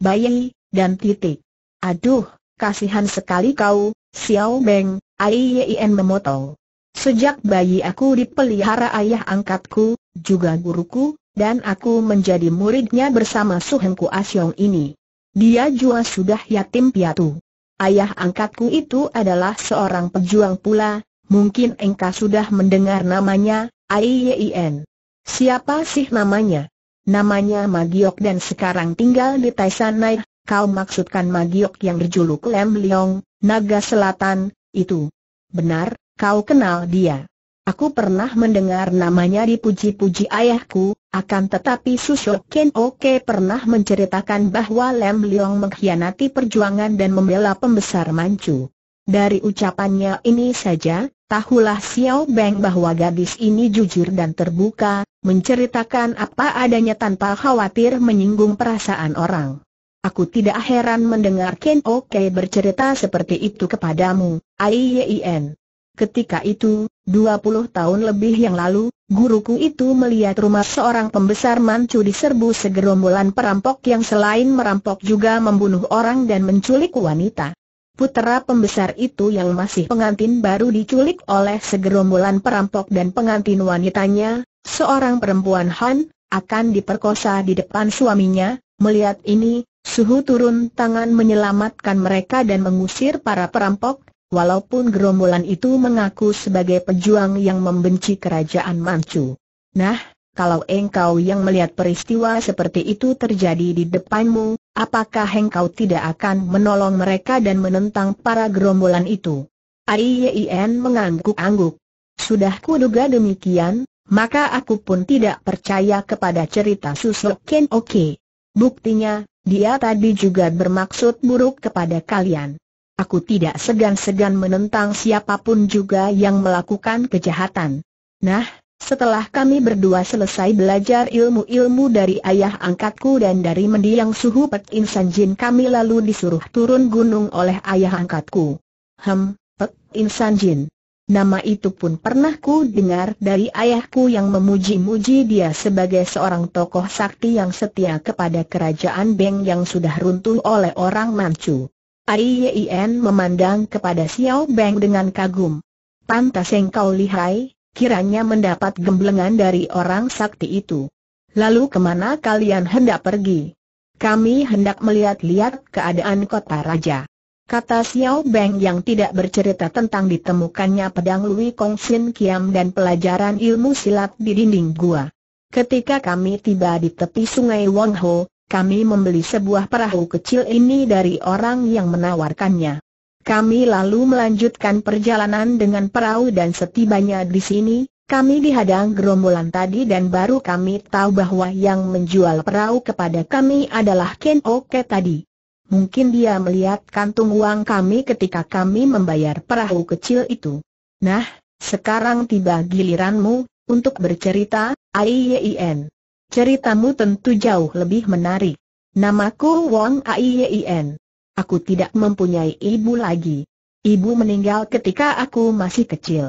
bayi, dan titik. Aduh, kasihan sekali kau, Xiao Beng, AIYN memotong. Sejak bayi aku dipelihara ayah angkatku, juga guruku, dan aku menjadi muridnya bersama Suhengku Asyong ini. Dia juga sudah yatim piatu. Ayah angkatku itu adalah seorang pejuang pula, mungkin engkau sudah mendengar namanya, Aiyen. Siapa sih namanya? Namanya Magiok dan sekarang tinggal di Taisan Nai. Kau maksudkan Magiok yang berjuluk Lem Leong, Naga Selatan, itu. Benar, kau kenal dia. Aku pernah mendengar namanya dipuji-puji ayahku, akan tetapi Susho Ken Oke pernah menceritakan bahwa Lem Leong mengkhianati perjuangan dan membela pembesar Manchu. Dari ucapannya ini saja, tahulah Xiao Beng bahwa gadis ini jujur dan terbuka, menceritakan apa adanya tanpa khawatir menyinggung perasaan orang. Aku tidak heran mendengar Ken Oke bercerita seperti itu kepadamu, Aiyen. Ketika itu, 20 tahun lebih yang lalu, guruku itu melihat rumah seorang pembesar mancu diserbu segerombolan perampok yang selain merampok juga membunuh orang dan menculik wanita. Putera pembesar itu yang masih pengantin baru diculik oleh segerombolan perampok dan pengantin wanitanya, seorang perempuan Han, akan diperkosa di depan suaminya, melihat ini, Suhu turun tangan menyelamatkan mereka dan mengusir para perampok, walaupun gerombolan itu mengaku sebagai pejuang yang membenci kerajaan Manchu. Nah, kalau engkau yang melihat peristiwa seperti itu terjadi di depanmu, apakah engkau tidak akan menolong mereka dan menentang para gerombolan itu? Aiyen mengangguk-angguk. Sudah duga demikian, maka aku pun tidak percaya kepada cerita Susok Ken Oke. Buktinya, dia tadi juga bermaksud buruk kepada kalian. Aku tidak segan-segan menentang siapapun juga yang melakukan kejahatan. Nah, setelah kami berdua selesai belajar ilmu-ilmu dari ayah angkatku dan dari mendiang suhu Pek Insan Jin kami lalu disuruh turun gunung oleh ayah angkatku. Hem, Pek Insan Jin. Nama itu pun pernah ku dengar dari ayahku yang memuji-muji dia sebagai seorang tokoh sakti yang setia kepada kerajaan Beng yang sudah runtuh oleh orang Manchu. Ai Yien memandang kepada Xiao Beng dengan kagum. Pantas engkau lihai, kiranya mendapat gemblengan dari orang sakti itu. Lalu kemana kalian hendak pergi? Kami hendak melihat-lihat keadaan kota raja. Kata Xiao Beng yang tidak bercerita tentang ditemukannya pedang Lui Kong Sin Kiam dan pelajaran ilmu silat di dinding gua. Ketika kami tiba di tepi sungai Wang Ho, kami membeli sebuah perahu kecil ini dari orang yang menawarkannya. Kami lalu melanjutkan perjalanan dengan perahu dan setibanya di sini, kami dihadang gerombolan tadi dan baru kami tahu bahwa yang menjual perahu kepada kami adalah Ken Oke tadi. Mungkin dia melihat kantung uang kami ketika kami membayar perahu kecil itu. Nah, sekarang tiba giliranmu, untuk bercerita, Aiyen. Ceritamu tentu jauh lebih menarik. Namaku Wong Aiyen. Aku tidak mempunyai ibu lagi. Ibu meninggal ketika aku masih kecil.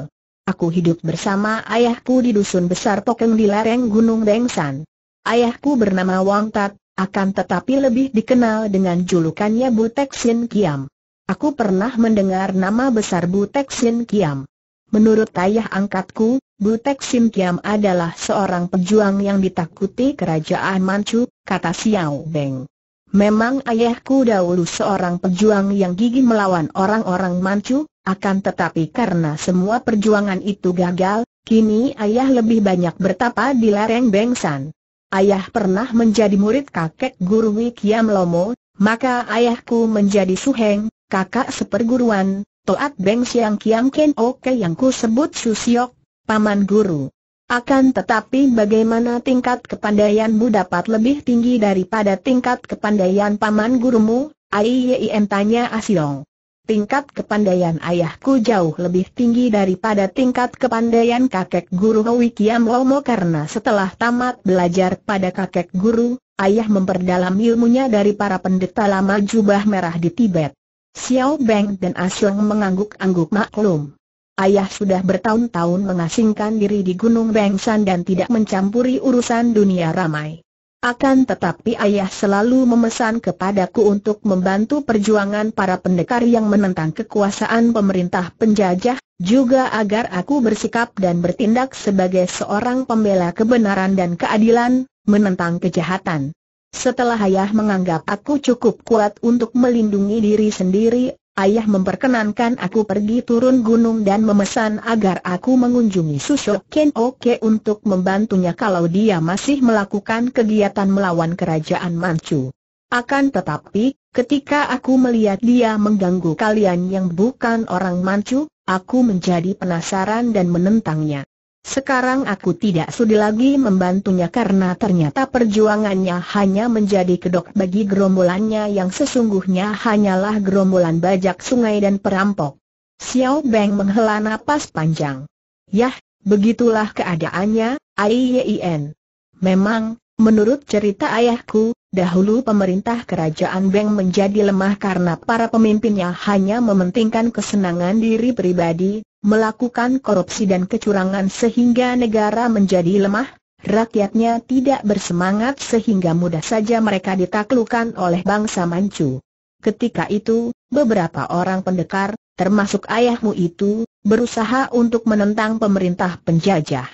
Aku hidup bersama ayahku di dusun besar Tokeng di lereng Gunung Dengsan. Ayahku bernama Wang Tat, akan tetapi lebih dikenal dengan julukannya Butek Sin Kiam. Aku pernah mendengar nama besar Butek Sin Kiam. Menurut ayah angkatku, Butek Sim Kiam adalah seorang pejuang yang ditakuti kerajaan Manchu, kata Xiao Beng. Memang ayahku dahulu seorang pejuang yang gigih melawan orang-orang Manchu, akan tetapi karena semua perjuangan itu gagal, kini ayah lebih banyak bertapa di lereng Bengsan. Ayah pernah menjadi murid kakek guru Wikiam Lomo, maka ayahku menjadi suheng, kakak seperguruan, Toat Beng Siang Kiam Ken Oke yang ku sebut Susiok, Paman Guru. Akan tetapi bagaimana tingkat kepandaianmu dapat lebih tinggi daripada tingkat kepandaian paman gurumu? Aiyim tanya Asyong. Tingkat kepandaian ayahku jauh lebih tinggi daripada tingkat kepandaian kakek guru Hui Kiam Lomo karena setelah tamat belajar pada kakek guru, ayah memperdalam ilmunya dari para pendeta lama jubah merah di Tibet. Xiao Beng dan Asyong mengangguk-angguk maklum. Ayah sudah bertahun-tahun mengasingkan diri di Gunung Bengsan dan tidak mencampuri urusan dunia ramai. Akan tetapi ayah selalu memesan kepadaku untuk membantu perjuangan para pendekar yang menentang kekuasaan pemerintah penjajah, juga agar aku bersikap dan bertindak sebagai seorang pembela kebenaran dan keadilan, menentang kejahatan. Setelah ayah menganggap aku cukup kuat untuk melindungi diri sendiri, ayah memperkenankan aku pergi turun gunung dan memesan agar aku mengunjungi Susok Ken Oke untuk membantunya kalau dia masih melakukan kegiatan melawan kerajaan Manchu. Akan tetapi, ketika aku melihat dia mengganggu kalian yang bukan orang Manchu, aku menjadi penasaran dan menentangnya. Sekarang aku tidak sudi lagi membantunya karena ternyata perjuangannya hanya menjadi kedok bagi gerombolannya yang sesungguhnya hanyalah gerombolan bajak sungai dan perampok. Xiao Beng menghela napas panjang. Yah, begitulah keadaannya, Aiyin. Memang, menurut cerita ayahku, dahulu pemerintah kerajaan Beng menjadi lemah karena para pemimpinnya hanya mementingkan kesenangan diri pribadi, melakukan korupsi dan kecurangan sehingga negara menjadi lemah, rakyatnya tidak bersemangat sehingga mudah saja mereka ditaklukkan oleh bangsa Manchu. Ketika itu, beberapa orang pendekar, termasuk ayahmu itu, berusaha untuk menentang pemerintah penjajah.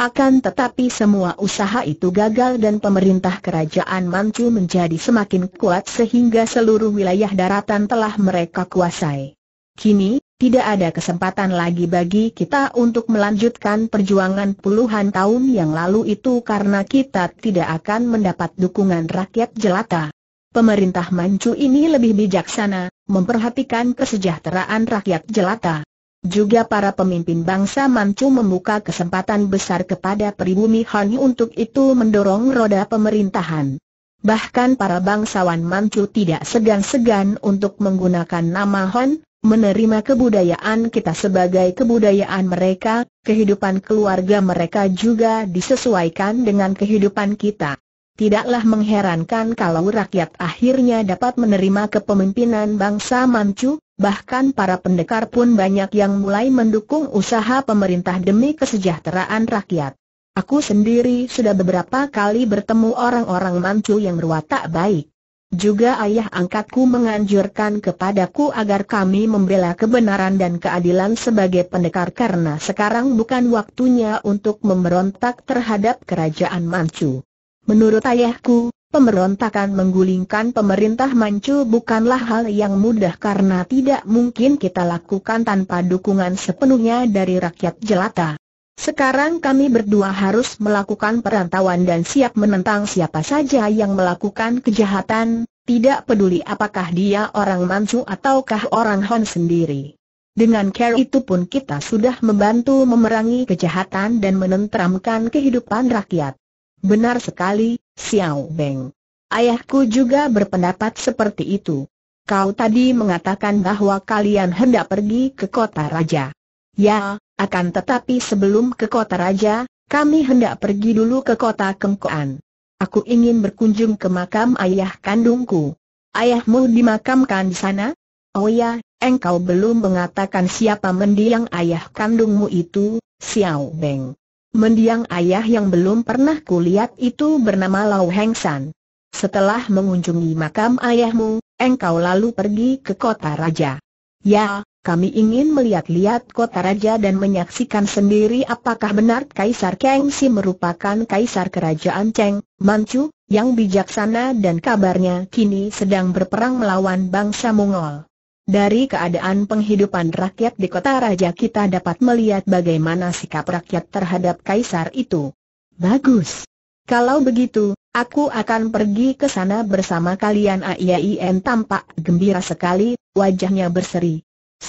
Akan tetapi semua usaha itu gagal dan pemerintah kerajaan Manchu menjadi semakin kuat sehingga seluruh wilayah daratan telah mereka kuasai. Kini, tidak ada kesempatan lagi bagi kita untuk melanjutkan perjuangan puluhan tahun yang lalu itu karena kita tidak akan mendapat dukungan rakyat jelata. Pemerintah Manchu ini lebih bijaksana, memperhatikan kesejahteraan rakyat jelata. Juga para pemimpin bangsa Manchu membuka kesempatan besar kepada pribumi Han untuk itu mendorong roda pemerintahan. Bahkan para bangsawan Manchu tidak segan-segan untuk menggunakan nama Han menerima kebudayaan kita sebagai kebudayaan mereka, kehidupan keluarga mereka juga disesuaikan dengan kehidupan kita. Tidaklah mengherankan kalau rakyat akhirnya dapat menerima kepemimpinan bangsa Manchu, bahkan para pendekar pun banyak yang mulai mendukung usaha pemerintah demi kesejahteraan rakyat. Aku sendiri sudah beberapa kali bertemu orang-orang Manchu yang berwatak baik. Juga ayah angkatku menganjurkan kepadaku agar kami membela kebenaran dan keadilan sebagai pendekar karena sekarang bukan waktunya untuk memberontak terhadap kerajaan Manchu. Menurut ayahku, pemberontakan menggulingkan pemerintah Manchu bukanlah hal yang mudah karena tidak mungkin kita lakukan tanpa dukungan sepenuhnya dari rakyat jelata. Sekarang kami berdua harus melakukan perantauan dan siap menentang siapa saja yang melakukan kejahatan, tidak peduli apakah dia orang Mansu ataukah orang Hon sendiri. Dengan care itu pun kita sudah membantu memerangi kejahatan dan menenteramkan kehidupan rakyat. Benar sekali, Xiao Beng. Ayahku juga berpendapat seperti itu. Kau tadi mengatakan bahwa kalian hendak pergi ke kota raja. Ya, akan tetapi sebelum ke kota raja, kami hendak pergi dulu ke kota Kengkoan. Aku ingin berkunjung ke makam ayah kandungku. Ayahmu dimakamkan di sana? Oh ya, engkau belum mengatakan siapa mendiang ayah kandungmu itu, Xiao Beng. Mendiang ayah yang belum pernah kulihat itu bernama Lau Heng San. Setelah mengunjungi makam ayahmu, engkau lalu pergi ke kota raja. Ya, kami ingin melihat-lihat kota raja dan menyaksikan sendiri apakah benar Kaisar Si merupakan Kaisar Kerajaan Cheng, Manchu, yang bijaksana dan kabarnya kini sedang berperang melawan bangsa Mongol. Dari keadaan penghidupan rakyat di kota raja kita dapat melihat bagaimana sikap rakyat terhadap kaisar itu. Bagus. Kalau begitu, aku akan pergi ke sana bersama kalian. Aien tampak gembira sekali, wajahnya berseri.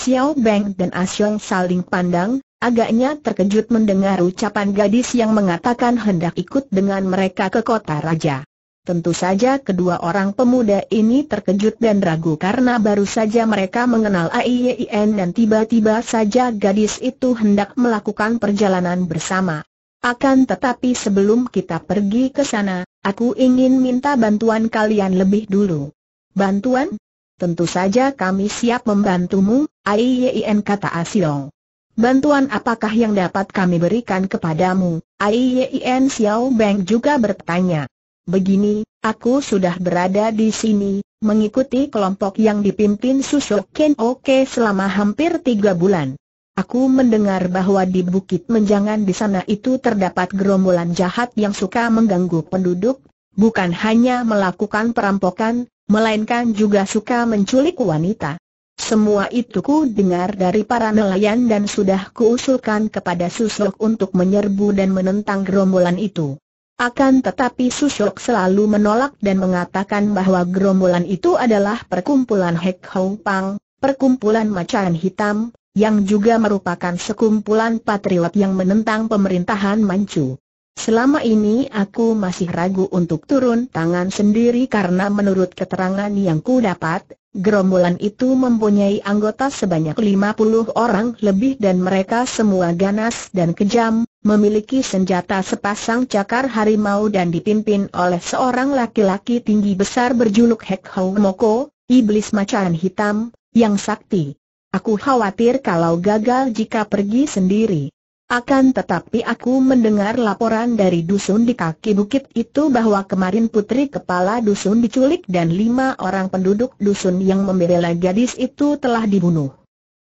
Xiao Beng dan Asyong saling pandang, agaknya terkejut mendengar ucapan gadis yang mengatakan hendak ikut dengan mereka ke kota raja. Tentu saja kedua orang pemuda ini terkejut dan ragu karena baru saja mereka mengenal AIYIN dan tiba-tiba saja gadis itu hendak melakukan perjalanan bersama. Akan tetapi sebelum kita pergi ke sana, aku ingin minta bantuan kalian lebih dulu. Bantuan? Tentu saja kami siap membantumu, Aiyin kata Asiong. Bantuan apakah yang dapat kami berikan kepadamu? Aiyin Xiao Beng juga bertanya. Begini, aku sudah berada di sini, mengikuti kelompok yang dipimpin Susok Ken Oke selama hampir tiga bulan. Aku mendengar bahwa di Bukit Menjangan di sana itu terdapat gerombolan jahat yang suka mengganggu penduduk, bukan hanya melakukan perampokan, melainkan juga suka menculik wanita. Semua itu ku dengar dari para nelayan dan sudah kuusulkan kepada Susok untuk menyerbu dan menentang gerombolan itu. Akan tetapi Susok selalu menolak dan mengatakan bahwa gerombolan itu adalah perkumpulan Hek Hong Pang, perkumpulan macan hitam, yang juga merupakan sekumpulan patriot yang menentang pemerintahan Manchu. Selama ini aku masih ragu untuk turun tangan sendiri karena menurut keterangan yang ku dapat, Gerombolan itu mempunyai anggota sebanyak 50 orang lebih dan mereka semua ganas dan kejam, memiliki senjata sepasang cakar harimau dan dipimpin oleh seorang laki-laki tinggi besar berjuluk Hek Hau Moko, iblis macan hitam, yang sakti. Aku khawatir kalau gagal jika pergi sendiri. Akan tetapi aku mendengar laporan dari dusun di kaki bukit itu bahwa kemarin putri kepala dusun diculik dan lima orang penduduk dusun yang membela gadis itu telah dibunuh.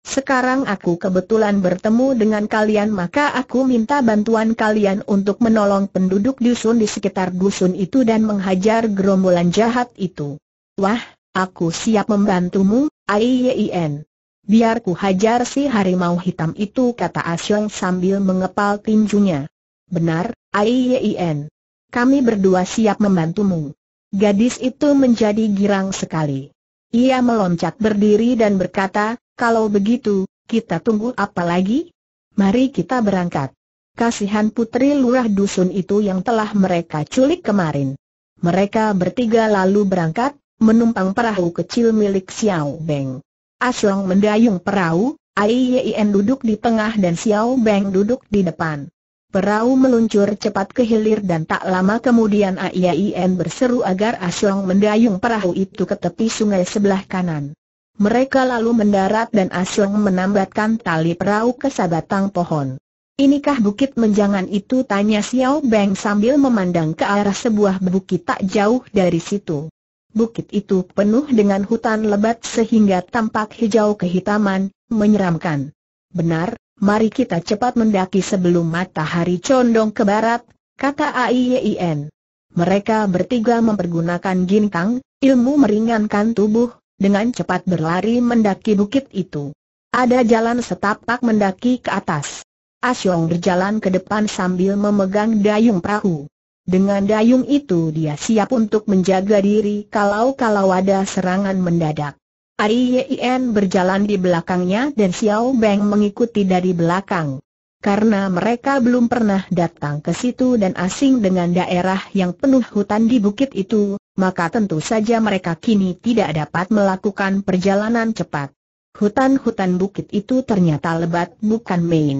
Sekarang aku kebetulan bertemu dengan kalian maka aku minta bantuan kalian untuk menolong penduduk dusun di sekitar dusun itu dan menghajar gerombolan jahat itu. Wah, aku siap membantumu, Aiyen. Biar ku hajar si harimau hitam itu kata Asyong sambil mengepal tinjunya. Benar, Aiyien. Kami berdua siap membantumu. Gadis itu menjadi girang sekali. Ia meloncat berdiri dan berkata, kalau begitu, kita tunggu apa lagi? Mari kita berangkat. Kasihan putri lurah dusun itu yang telah mereka culik kemarin. Mereka bertiga lalu berangkat, menumpang perahu kecil milik Xiao Beng. Aslong mendayung perahu, Yien duduk di tengah dan Xiao Beng duduk di depan. Perahu meluncur cepat ke hilir dan tak lama kemudian Yien berseru agar Aslong mendayung perahu itu ke tepi sungai sebelah kanan. Mereka lalu mendarat dan Aslong menambatkan tali perahu ke sabatang pohon. Inikah bukit menjangan itu? Tanya Xiao Beng sambil memandang ke arah sebuah bukit tak jauh dari situ bukit itu penuh dengan hutan lebat sehingga tampak hijau kehitaman, menyeramkan. Benar, mari kita cepat mendaki sebelum matahari condong ke barat, kata AIYIN. E Mereka bertiga mempergunakan gintang, ilmu meringankan tubuh, dengan cepat berlari mendaki bukit itu. Ada jalan setapak mendaki ke atas. Asyong berjalan ke depan sambil memegang dayung perahu. Dengan dayung itu dia siap untuk menjaga diri kalau-kalau ada serangan mendadak. Ari Yen berjalan di belakangnya dan Xiao Beng mengikuti dari belakang. Karena mereka belum pernah datang ke situ dan asing dengan daerah yang penuh hutan di bukit itu, maka tentu saja mereka kini tidak dapat melakukan perjalanan cepat. Hutan-hutan bukit itu ternyata lebat bukan main.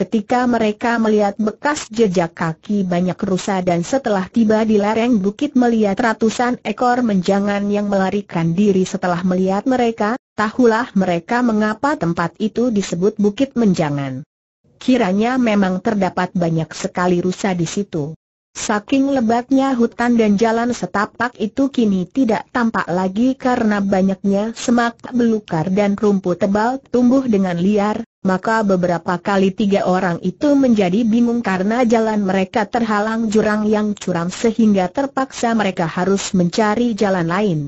Ketika mereka melihat bekas jejak kaki banyak rusa dan setelah tiba di lereng bukit melihat ratusan ekor menjangan yang melarikan diri setelah melihat mereka, tahulah mereka mengapa tempat itu disebut bukit menjangan. Kiranya memang terdapat banyak sekali rusa di situ. Saking lebatnya hutan dan jalan setapak itu kini tidak tampak lagi karena banyaknya semak belukar dan rumput tebal tumbuh dengan liar, maka beberapa kali tiga orang itu menjadi bingung karena jalan mereka terhalang jurang yang curam sehingga terpaksa mereka harus mencari jalan lain.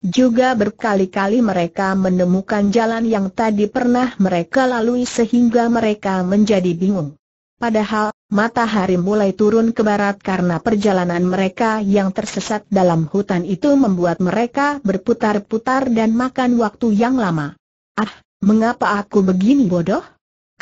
Juga berkali-kali mereka menemukan jalan yang tadi pernah mereka lalui sehingga mereka menjadi bingung. Padahal, Matahari mulai turun ke barat karena perjalanan mereka yang tersesat dalam hutan itu membuat mereka berputar-putar dan makan waktu yang lama. Ah, mengapa aku begini bodoh?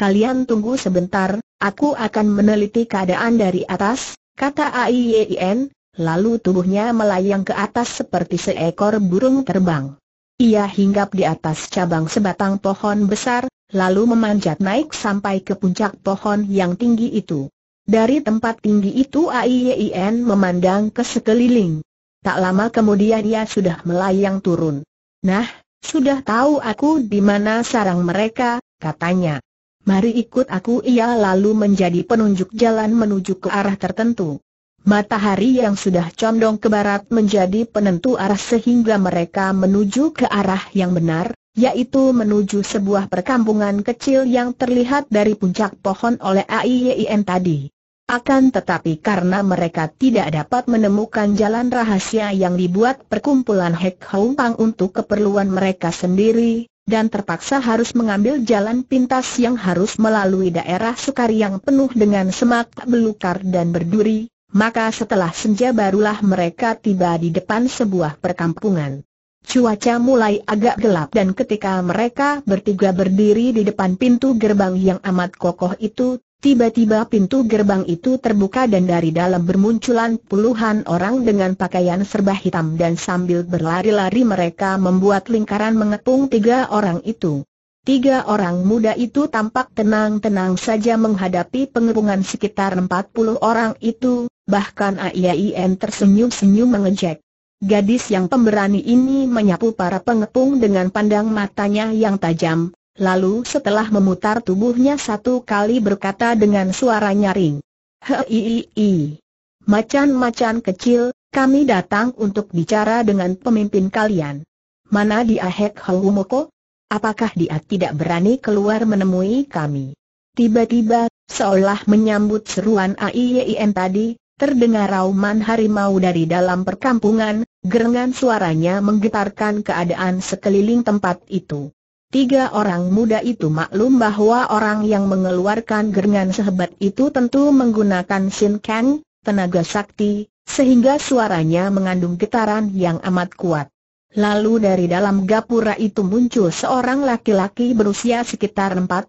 Kalian tunggu sebentar, aku akan meneliti keadaan dari atas, kata Aiyen, lalu tubuhnya melayang ke atas seperti seekor burung terbang. Ia hinggap di atas cabang sebatang pohon besar, lalu memanjat naik sampai ke puncak pohon yang tinggi itu. Dari tempat tinggi itu Aiyien memandang ke sekeliling. Tak lama kemudian ia sudah melayang turun. Nah, sudah tahu aku di mana sarang mereka, katanya. Mari ikut aku ia lalu menjadi penunjuk jalan menuju ke arah tertentu. Matahari yang sudah condong ke barat menjadi penentu arah sehingga mereka menuju ke arah yang benar, yaitu menuju sebuah perkampungan kecil yang terlihat dari puncak pohon oleh AIYIN tadi. Akan tetapi karena mereka tidak dapat menemukan jalan rahasia yang dibuat perkumpulan Hek untuk keperluan mereka sendiri, dan terpaksa harus mengambil jalan pintas yang harus melalui daerah sukar yang penuh dengan semak belukar dan berduri, maka setelah senja barulah mereka tiba di depan sebuah perkampungan. Cuaca mulai agak gelap dan ketika mereka bertiga berdiri di depan pintu gerbang yang amat kokoh itu, Tiba-tiba pintu gerbang itu terbuka dan dari dalam bermunculan puluhan orang dengan pakaian serba hitam dan sambil berlari-lari mereka membuat lingkaran mengepung tiga orang itu. Tiga orang muda itu tampak tenang-tenang saja menghadapi pengepungan sekitar 40 orang itu, bahkan AIIN tersenyum-senyum mengejek. Gadis yang pemberani ini menyapu para pengepung dengan pandang matanya yang tajam, lalu setelah memutar tubuhnya satu kali berkata dengan suara nyaring. Hei, macan-macan kecil, kami datang untuk bicara dengan pemimpin kalian. Mana dia Hek Hulumoko? Apakah dia tidak berani keluar menemui kami? Tiba-tiba, seolah menyambut seruan AIYIN e tadi, terdengar rauman harimau dari dalam perkampungan, gerengan suaranya menggetarkan keadaan sekeliling tempat itu. Tiga orang muda itu maklum bahwa orang yang mengeluarkan gerangan sehebat itu tentu menggunakan Sin Kang, tenaga sakti, sehingga suaranya mengandung getaran yang amat kuat. Lalu dari dalam gapura itu muncul seorang laki-laki berusia sekitar 45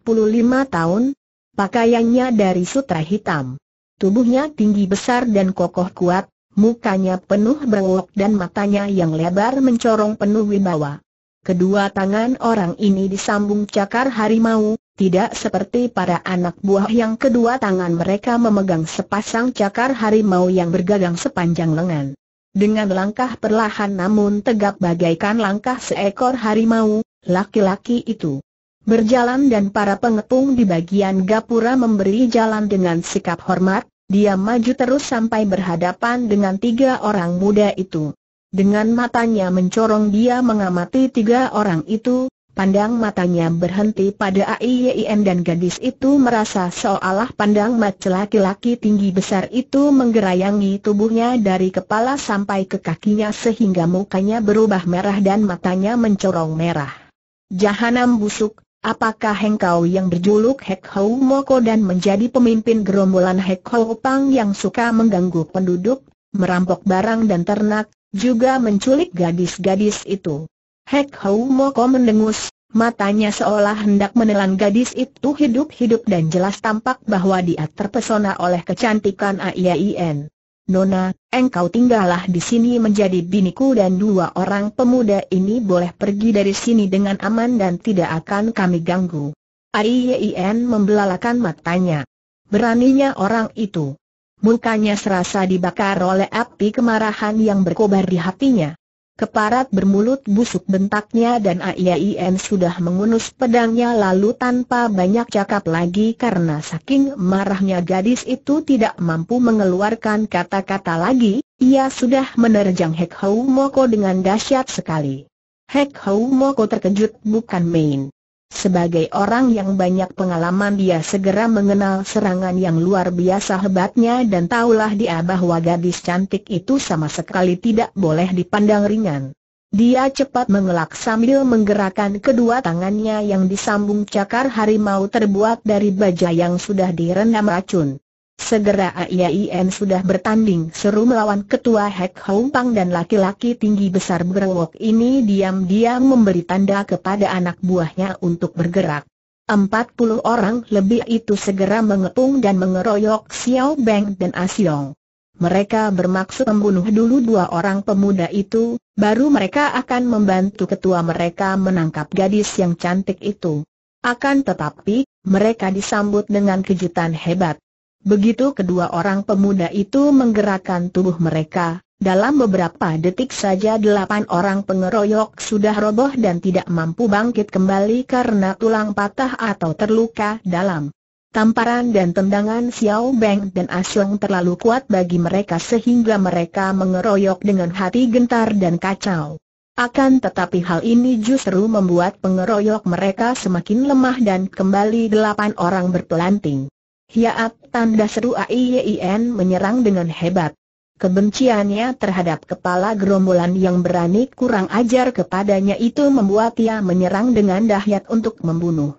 tahun, pakaiannya dari sutra hitam. Tubuhnya tinggi besar dan kokoh kuat, mukanya penuh berwok dan matanya yang lebar mencorong penuh wibawa. Kedua tangan orang ini disambung cakar harimau, tidak seperti para anak buah yang kedua tangan mereka memegang sepasang cakar harimau yang bergagang sepanjang lengan. Dengan langkah perlahan namun tegap bagaikan langkah seekor harimau, laki-laki itu berjalan dan para pengepung di bagian gapura memberi jalan dengan sikap hormat, dia maju terus sampai berhadapan dengan tiga orang muda itu. Dengan matanya mencorong dia mengamati tiga orang itu, pandang matanya berhenti pada AIYN dan gadis itu merasa seolah pandang mata laki-laki tinggi besar itu menggerayangi tubuhnya dari kepala sampai ke kakinya sehingga mukanya berubah merah dan matanya mencorong merah. Jahanam busuk, apakah engkau yang berjuluk Hek Moko dan menjadi pemimpin gerombolan Hek Pang yang suka mengganggu penduduk, merampok barang dan ternak, juga menculik gadis-gadis itu. Hek Hou Moko mendengus, matanya seolah hendak menelan gadis itu hidup-hidup dan jelas tampak bahwa dia terpesona oleh kecantikan Aiyien. Nona, engkau tinggallah di sini menjadi biniku dan dua orang pemuda ini boleh pergi dari sini dengan aman dan tidak akan kami ganggu. Aiyien membelalakan matanya. Beraninya orang itu. Mukanya serasa dibakar oleh api kemarahan yang berkobar di hatinya. Keparat bermulut busuk bentaknya dan AIAIN sudah mengunus pedangnya lalu tanpa banyak cakap lagi karena saking marahnya gadis itu tidak mampu mengeluarkan kata-kata lagi, ia sudah menerjang Hek Hou Moko dengan dahsyat sekali. Hek Hou Moko terkejut bukan main. Sebagai orang yang banyak pengalaman dia segera mengenal serangan yang luar biasa hebatnya dan taulah dia bahwa gadis cantik itu sama sekali tidak boleh dipandang ringan. Dia cepat mengelak sambil menggerakkan kedua tangannya yang disambung cakar harimau terbuat dari baja yang sudah direndam racun. Segera AIM sudah bertanding seru melawan ketua Hek Hong dan laki-laki tinggi besar berwok ini diam-diam memberi tanda kepada anak buahnya untuk bergerak. Empat puluh orang lebih itu segera mengepung dan mengeroyok Xiao Beng dan Asiong. Mereka bermaksud membunuh dulu dua orang pemuda itu, baru mereka akan membantu ketua mereka menangkap gadis yang cantik itu. Akan tetapi, mereka disambut dengan kejutan hebat. Begitu kedua orang pemuda itu menggerakkan tubuh mereka, dalam beberapa detik saja delapan orang pengeroyok sudah roboh dan tidak mampu bangkit kembali karena tulang patah atau terluka dalam. Tamparan dan tendangan Xiao Beng dan Asyong ah terlalu kuat bagi mereka sehingga mereka mengeroyok dengan hati gentar dan kacau. Akan tetapi hal ini justru membuat pengeroyok mereka semakin lemah dan kembali delapan orang berpelanting. Hiat tanda seru AIYIN menyerang dengan hebat. Kebenciannya terhadap kepala gerombolan yang berani kurang ajar kepadanya itu membuat ia menyerang dengan dahsyat untuk membunuh.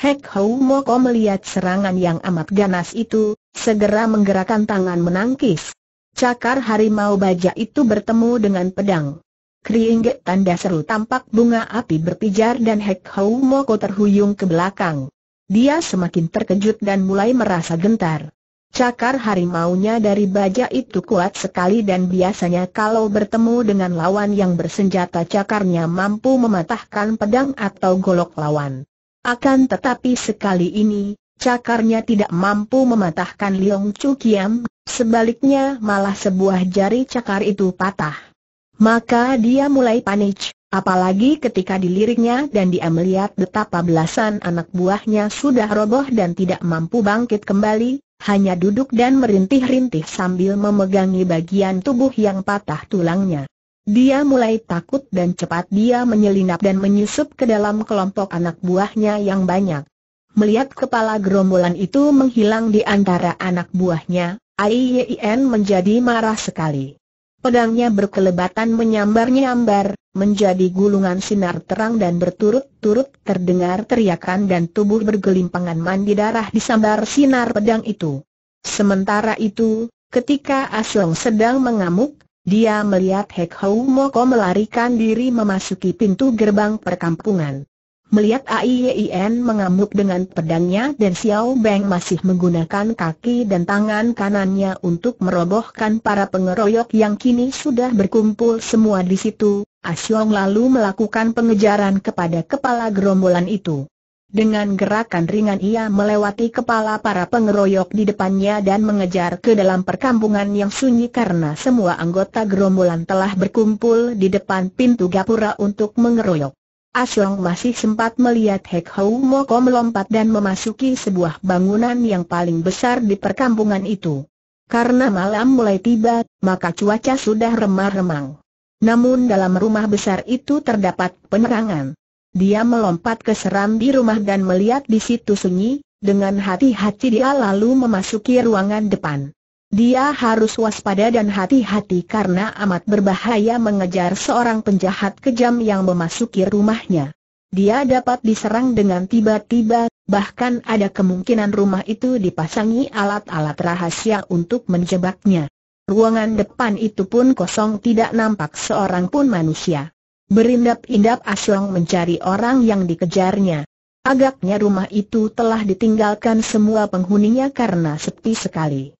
Hek Hou Moko melihat serangan yang amat ganas itu, segera menggerakkan tangan menangkis. Cakar harimau baja itu bertemu dengan pedang. Keringet tanda seru tampak bunga api berpijar dan Hek Hou Moko terhuyung ke belakang. Dia semakin terkejut dan mulai merasa gentar. Cakar harimaunya dari baja itu kuat sekali dan biasanya kalau bertemu dengan lawan yang bersenjata cakarnya mampu mematahkan pedang atau golok lawan. Akan tetapi sekali ini, cakarnya tidak mampu mematahkan Liong Chu Kiam, sebaliknya malah sebuah jari cakar itu patah. Maka dia mulai panik, Apalagi ketika diliriknya dan dia melihat betapa belasan anak buahnya sudah roboh dan tidak mampu bangkit kembali, hanya duduk dan merintih-rintih sambil memegangi bagian tubuh yang patah tulangnya. Dia mulai takut dan cepat dia menyelinap dan menyusup ke dalam kelompok anak buahnya yang banyak. Melihat kepala gerombolan itu menghilang di antara anak buahnya, Aiyen menjadi marah sekali. Pedangnya berkelebatan menyambar-nyambar, menjadi gulungan sinar terang dan berturut-turut terdengar teriakan dan tubuh bergelimpangan mandi darah disambar sinar pedang itu. Sementara itu, ketika Aslong sedang mengamuk, dia melihat Hek Hou Moko melarikan diri memasuki pintu gerbang perkampungan. Melihat AIYIN e mengamuk dengan pedangnya dan Xiao Beng masih menggunakan kaki dan tangan kanannya untuk merobohkan para pengeroyok yang kini sudah berkumpul semua di situ, Asyong ah lalu melakukan pengejaran kepada kepala gerombolan itu. Dengan gerakan ringan ia melewati kepala para pengeroyok di depannya dan mengejar ke dalam perkampungan yang sunyi karena semua anggota gerombolan telah berkumpul di depan pintu gapura untuk mengeroyok. Asyong masih sempat melihat Hek Hou Moko melompat dan memasuki sebuah bangunan yang paling besar di perkampungan itu. Karena malam mulai tiba, maka cuaca sudah remang remang Namun dalam rumah besar itu terdapat penerangan. Dia melompat ke di rumah dan melihat di situ sunyi, dengan hati-hati dia lalu memasuki ruangan depan. Dia harus waspada dan hati-hati karena amat berbahaya mengejar seorang penjahat kejam yang memasuki rumahnya. Dia dapat diserang dengan tiba-tiba, bahkan ada kemungkinan rumah itu dipasangi alat-alat rahasia untuk menjebaknya. Ruangan depan itu pun kosong tidak nampak seorang pun manusia. Berindap-indap Aslong mencari orang yang dikejarnya. Agaknya rumah itu telah ditinggalkan semua penghuninya karena sepi sekali.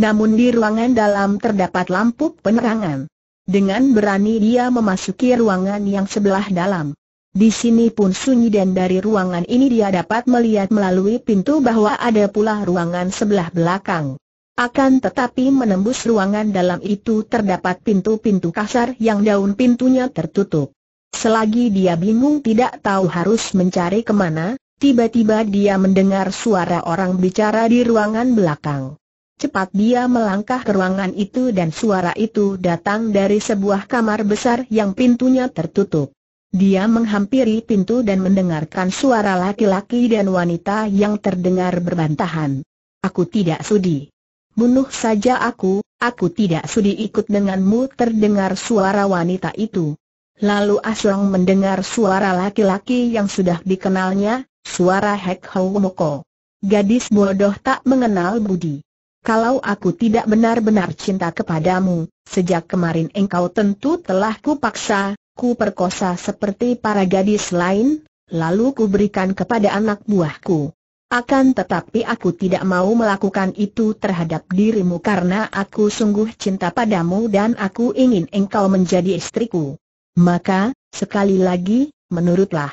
Namun di ruangan dalam terdapat lampu penerangan. Dengan berani dia memasuki ruangan yang sebelah dalam. Di sini pun sunyi dan dari ruangan ini dia dapat melihat melalui pintu bahwa ada pula ruangan sebelah belakang. Akan tetapi menembus ruangan dalam itu terdapat pintu-pintu kasar yang daun pintunya tertutup. Selagi dia bingung tidak tahu harus mencari kemana, tiba-tiba dia mendengar suara orang bicara di ruangan belakang. Cepat dia melangkah ke ruangan itu dan suara itu datang dari sebuah kamar besar yang pintunya tertutup. Dia menghampiri pintu dan mendengarkan suara laki-laki dan wanita yang terdengar berbantahan. Aku tidak sudi. Bunuh saja aku, aku tidak sudi ikut denganmu terdengar suara wanita itu. Lalu Aslong mendengar suara laki-laki yang sudah dikenalnya, suara Hek Hou Moko. Gadis bodoh tak mengenal budi kalau aku tidak benar-benar cinta kepadamu, sejak kemarin engkau tentu telah kupaksa, kuperkosa seperti para gadis lain, lalu kuberikan kepada anak buahku. Akan tetapi aku tidak mau melakukan itu terhadap dirimu karena aku sungguh cinta padamu dan aku ingin engkau menjadi istriku. Maka, sekali lagi, menurutlah.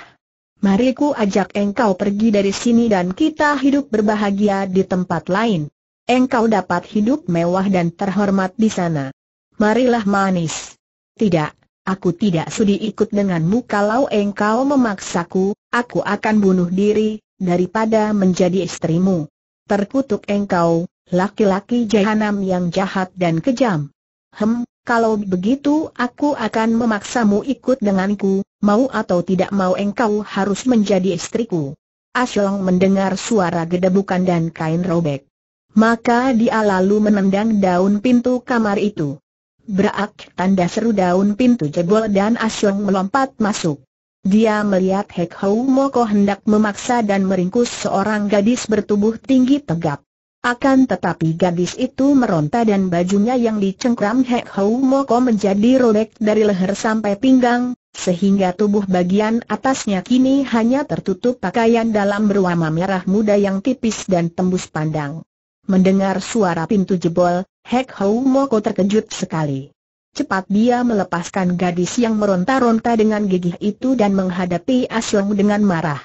Mari ku ajak engkau pergi dari sini dan kita hidup berbahagia di tempat lain engkau dapat hidup mewah dan terhormat di sana. Marilah manis. Tidak, aku tidak sudi ikut denganmu kalau engkau memaksaku, aku akan bunuh diri, daripada menjadi istrimu. Terkutuk engkau, laki-laki jahanam yang jahat dan kejam. Hem, kalau begitu aku akan memaksamu ikut denganku, mau atau tidak mau engkau harus menjadi istriku. Asyong mendengar suara gedebukan dan kain robek. Maka dia lalu menendang daun pintu kamar itu. Berak tanda seru daun pintu jebol dan Asyong melompat masuk. Dia melihat Hek Hou Moko hendak memaksa dan meringkus seorang gadis bertubuh tinggi tegap. Akan tetapi gadis itu meronta dan bajunya yang dicengkram Hek Hou Moko menjadi robek dari leher sampai pinggang, sehingga tubuh bagian atasnya kini hanya tertutup pakaian dalam berwarna merah muda yang tipis dan tembus pandang. Mendengar suara pintu jebol, Hek Hou Moko terkejut sekali. Cepat dia melepaskan gadis yang meronta-ronta dengan gigih itu dan menghadapi Asyong dengan marah.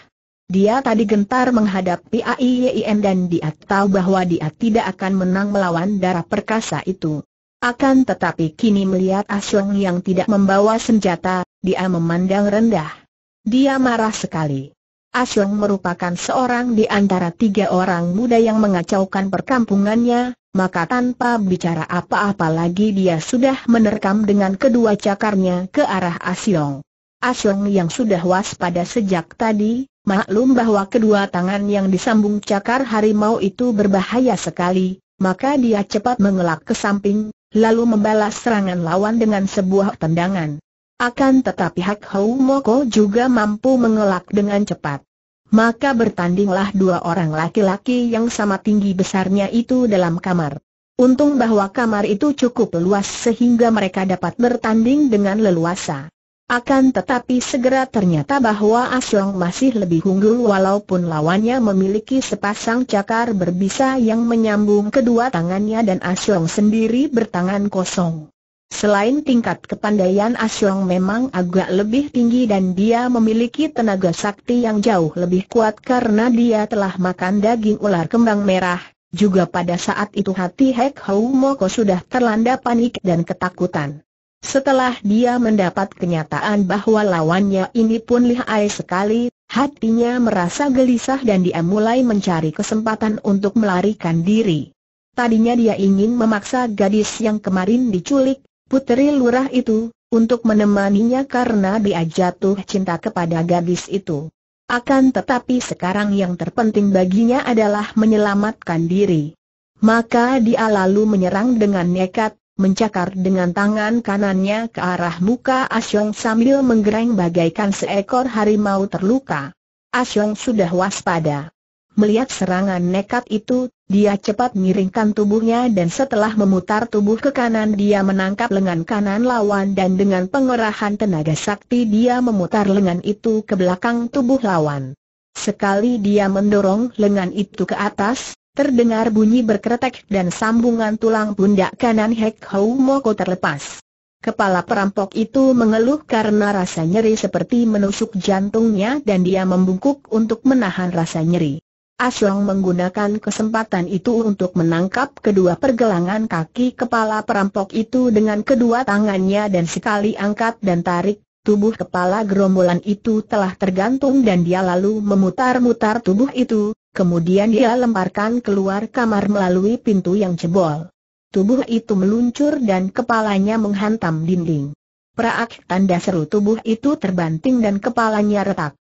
Dia tadi gentar menghadapi AIYIN dan dia tahu bahwa dia tidak akan menang melawan darah perkasa itu. Akan tetapi kini melihat Asyong yang tidak membawa senjata, dia memandang rendah. Dia marah sekali. Asyong merupakan seorang di antara tiga orang muda yang mengacaukan perkampungannya, maka tanpa bicara apa-apa lagi dia sudah menerkam dengan kedua cakarnya ke arah Asyong. Asyong yang sudah waspada sejak tadi, maklum bahwa kedua tangan yang disambung cakar harimau itu berbahaya sekali, maka dia cepat mengelak ke samping, lalu membalas serangan lawan dengan sebuah tendangan. Akan tetapi Hak Hou Moko juga mampu mengelak dengan cepat. Maka bertandinglah dua orang laki-laki yang sama tinggi besarnya itu dalam kamar. Untung bahwa kamar itu cukup luas sehingga mereka dapat bertanding dengan leluasa. Akan tetapi segera ternyata bahwa Asyong masih lebih unggul walaupun lawannya memiliki sepasang cakar berbisa yang menyambung kedua tangannya dan Asyong sendiri bertangan kosong. Selain tingkat kepandaian Asyong memang agak lebih tinggi dan dia memiliki tenaga sakti yang jauh lebih kuat karena dia telah makan daging ular kembang merah, juga pada saat itu hati Hek Hou Moko sudah terlanda panik dan ketakutan. Setelah dia mendapat kenyataan bahwa lawannya ini pun lihai sekali, hatinya merasa gelisah dan dia mulai mencari kesempatan untuk melarikan diri. Tadinya dia ingin memaksa gadis yang kemarin diculik, puteri lurah itu, untuk menemaninya karena dia jatuh cinta kepada gadis itu. Akan tetapi sekarang yang terpenting baginya adalah menyelamatkan diri. Maka dia lalu menyerang dengan nekat, mencakar dengan tangan kanannya ke arah muka Asyong sambil menggereng bagaikan seekor harimau terluka. Asyong sudah waspada. Melihat serangan nekat itu, dia cepat miringkan tubuhnya dan setelah memutar tubuh ke kanan dia menangkap lengan kanan lawan dan dengan pengerahan tenaga sakti dia memutar lengan itu ke belakang tubuh lawan. Sekali dia mendorong lengan itu ke atas, terdengar bunyi berkeretek dan sambungan tulang pundak kanan Hek Hou Moko terlepas. Kepala perampok itu mengeluh karena rasa nyeri seperti menusuk jantungnya dan dia membungkuk untuk menahan rasa nyeri. Aslong menggunakan kesempatan itu untuk menangkap kedua pergelangan kaki kepala perampok itu dengan kedua tangannya dan sekali angkat dan tarik, tubuh kepala gerombolan itu telah tergantung dan dia lalu memutar-mutar tubuh itu, kemudian dia lemparkan keluar kamar melalui pintu yang jebol. Tubuh itu meluncur dan kepalanya menghantam dinding. Praak tanda seru tubuh itu terbanting dan kepalanya retak.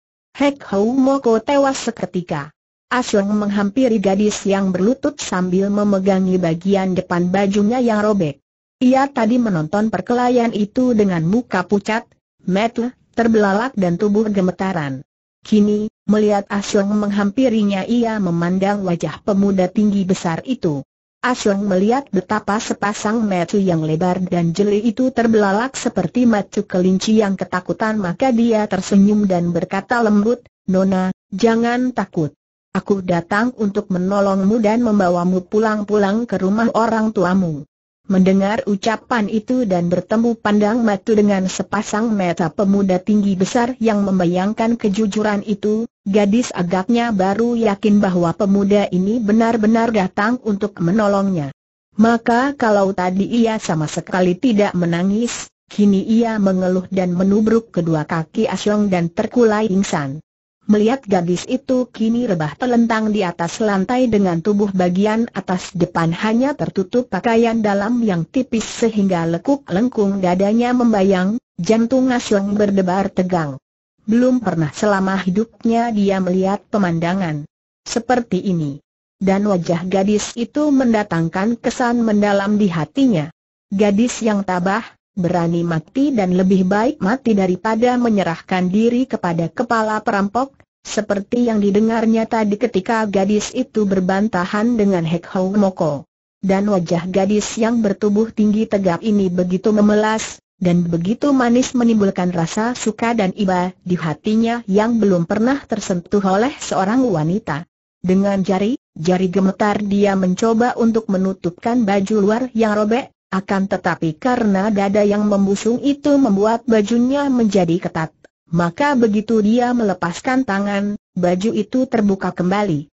Hek Hou Moko tewas seketika. Asyong menghampiri gadis yang berlutut sambil memegangi bagian depan bajunya yang robek. Ia tadi menonton perkelahian itu dengan muka pucat, metel, terbelalak dan tubuh gemetaran. Kini, melihat Asyong menghampirinya ia memandang wajah pemuda tinggi besar itu. Asyong melihat betapa sepasang mata yang lebar dan jeli itu terbelalak seperti mata kelinci yang ketakutan maka dia tersenyum dan berkata lembut, Nona, jangan takut. Aku datang untuk menolongmu dan membawamu pulang-pulang ke rumah orang tuamu. Mendengar ucapan itu dan bertemu pandang matu dengan sepasang mata pemuda tinggi besar yang membayangkan kejujuran itu, gadis agaknya baru yakin bahwa pemuda ini benar-benar datang untuk menolongnya. Maka kalau tadi ia sama sekali tidak menangis, kini ia mengeluh dan menubruk kedua kaki Asyong dan terkulai pingsan melihat gadis itu kini rebah telentang di atas lantai dengan tubuh bagian atas depan hanya tertutup pakaian dalam yang tipis sehingga lekuk lengkung dadanya membayang, jantung Asyong berdebar tegang. Belum pernah selama hidupnya dia melihat pemandangan seperti ini. Dan wajah gadis itu mendatangkan kesan mendalam di hatinya. Gadis yang tabah, berani mati dan lebih baik mati daripada menyerahkan diri kepada kepala perampok, seperti yang didengarnya tadi ketika gadis itu berbantahan dengan Hek Hou Moko. Dan wajah gadis yang bertubuh tinggi tegap ini begitu memelas, dan begitu manis menimbulkan rasa suka dan iba di hatinya yang belum pernah tersentuh oleh seorang wanita. Dengan jari, jari gemetar dia mencoba untuk menutupkan baju luar yang robek, akan tetapi karena dada yang membusung itu membuat bajunya menjadi ketat, maka begitu dia melepaskan tangan, baju itu terbuka kembali.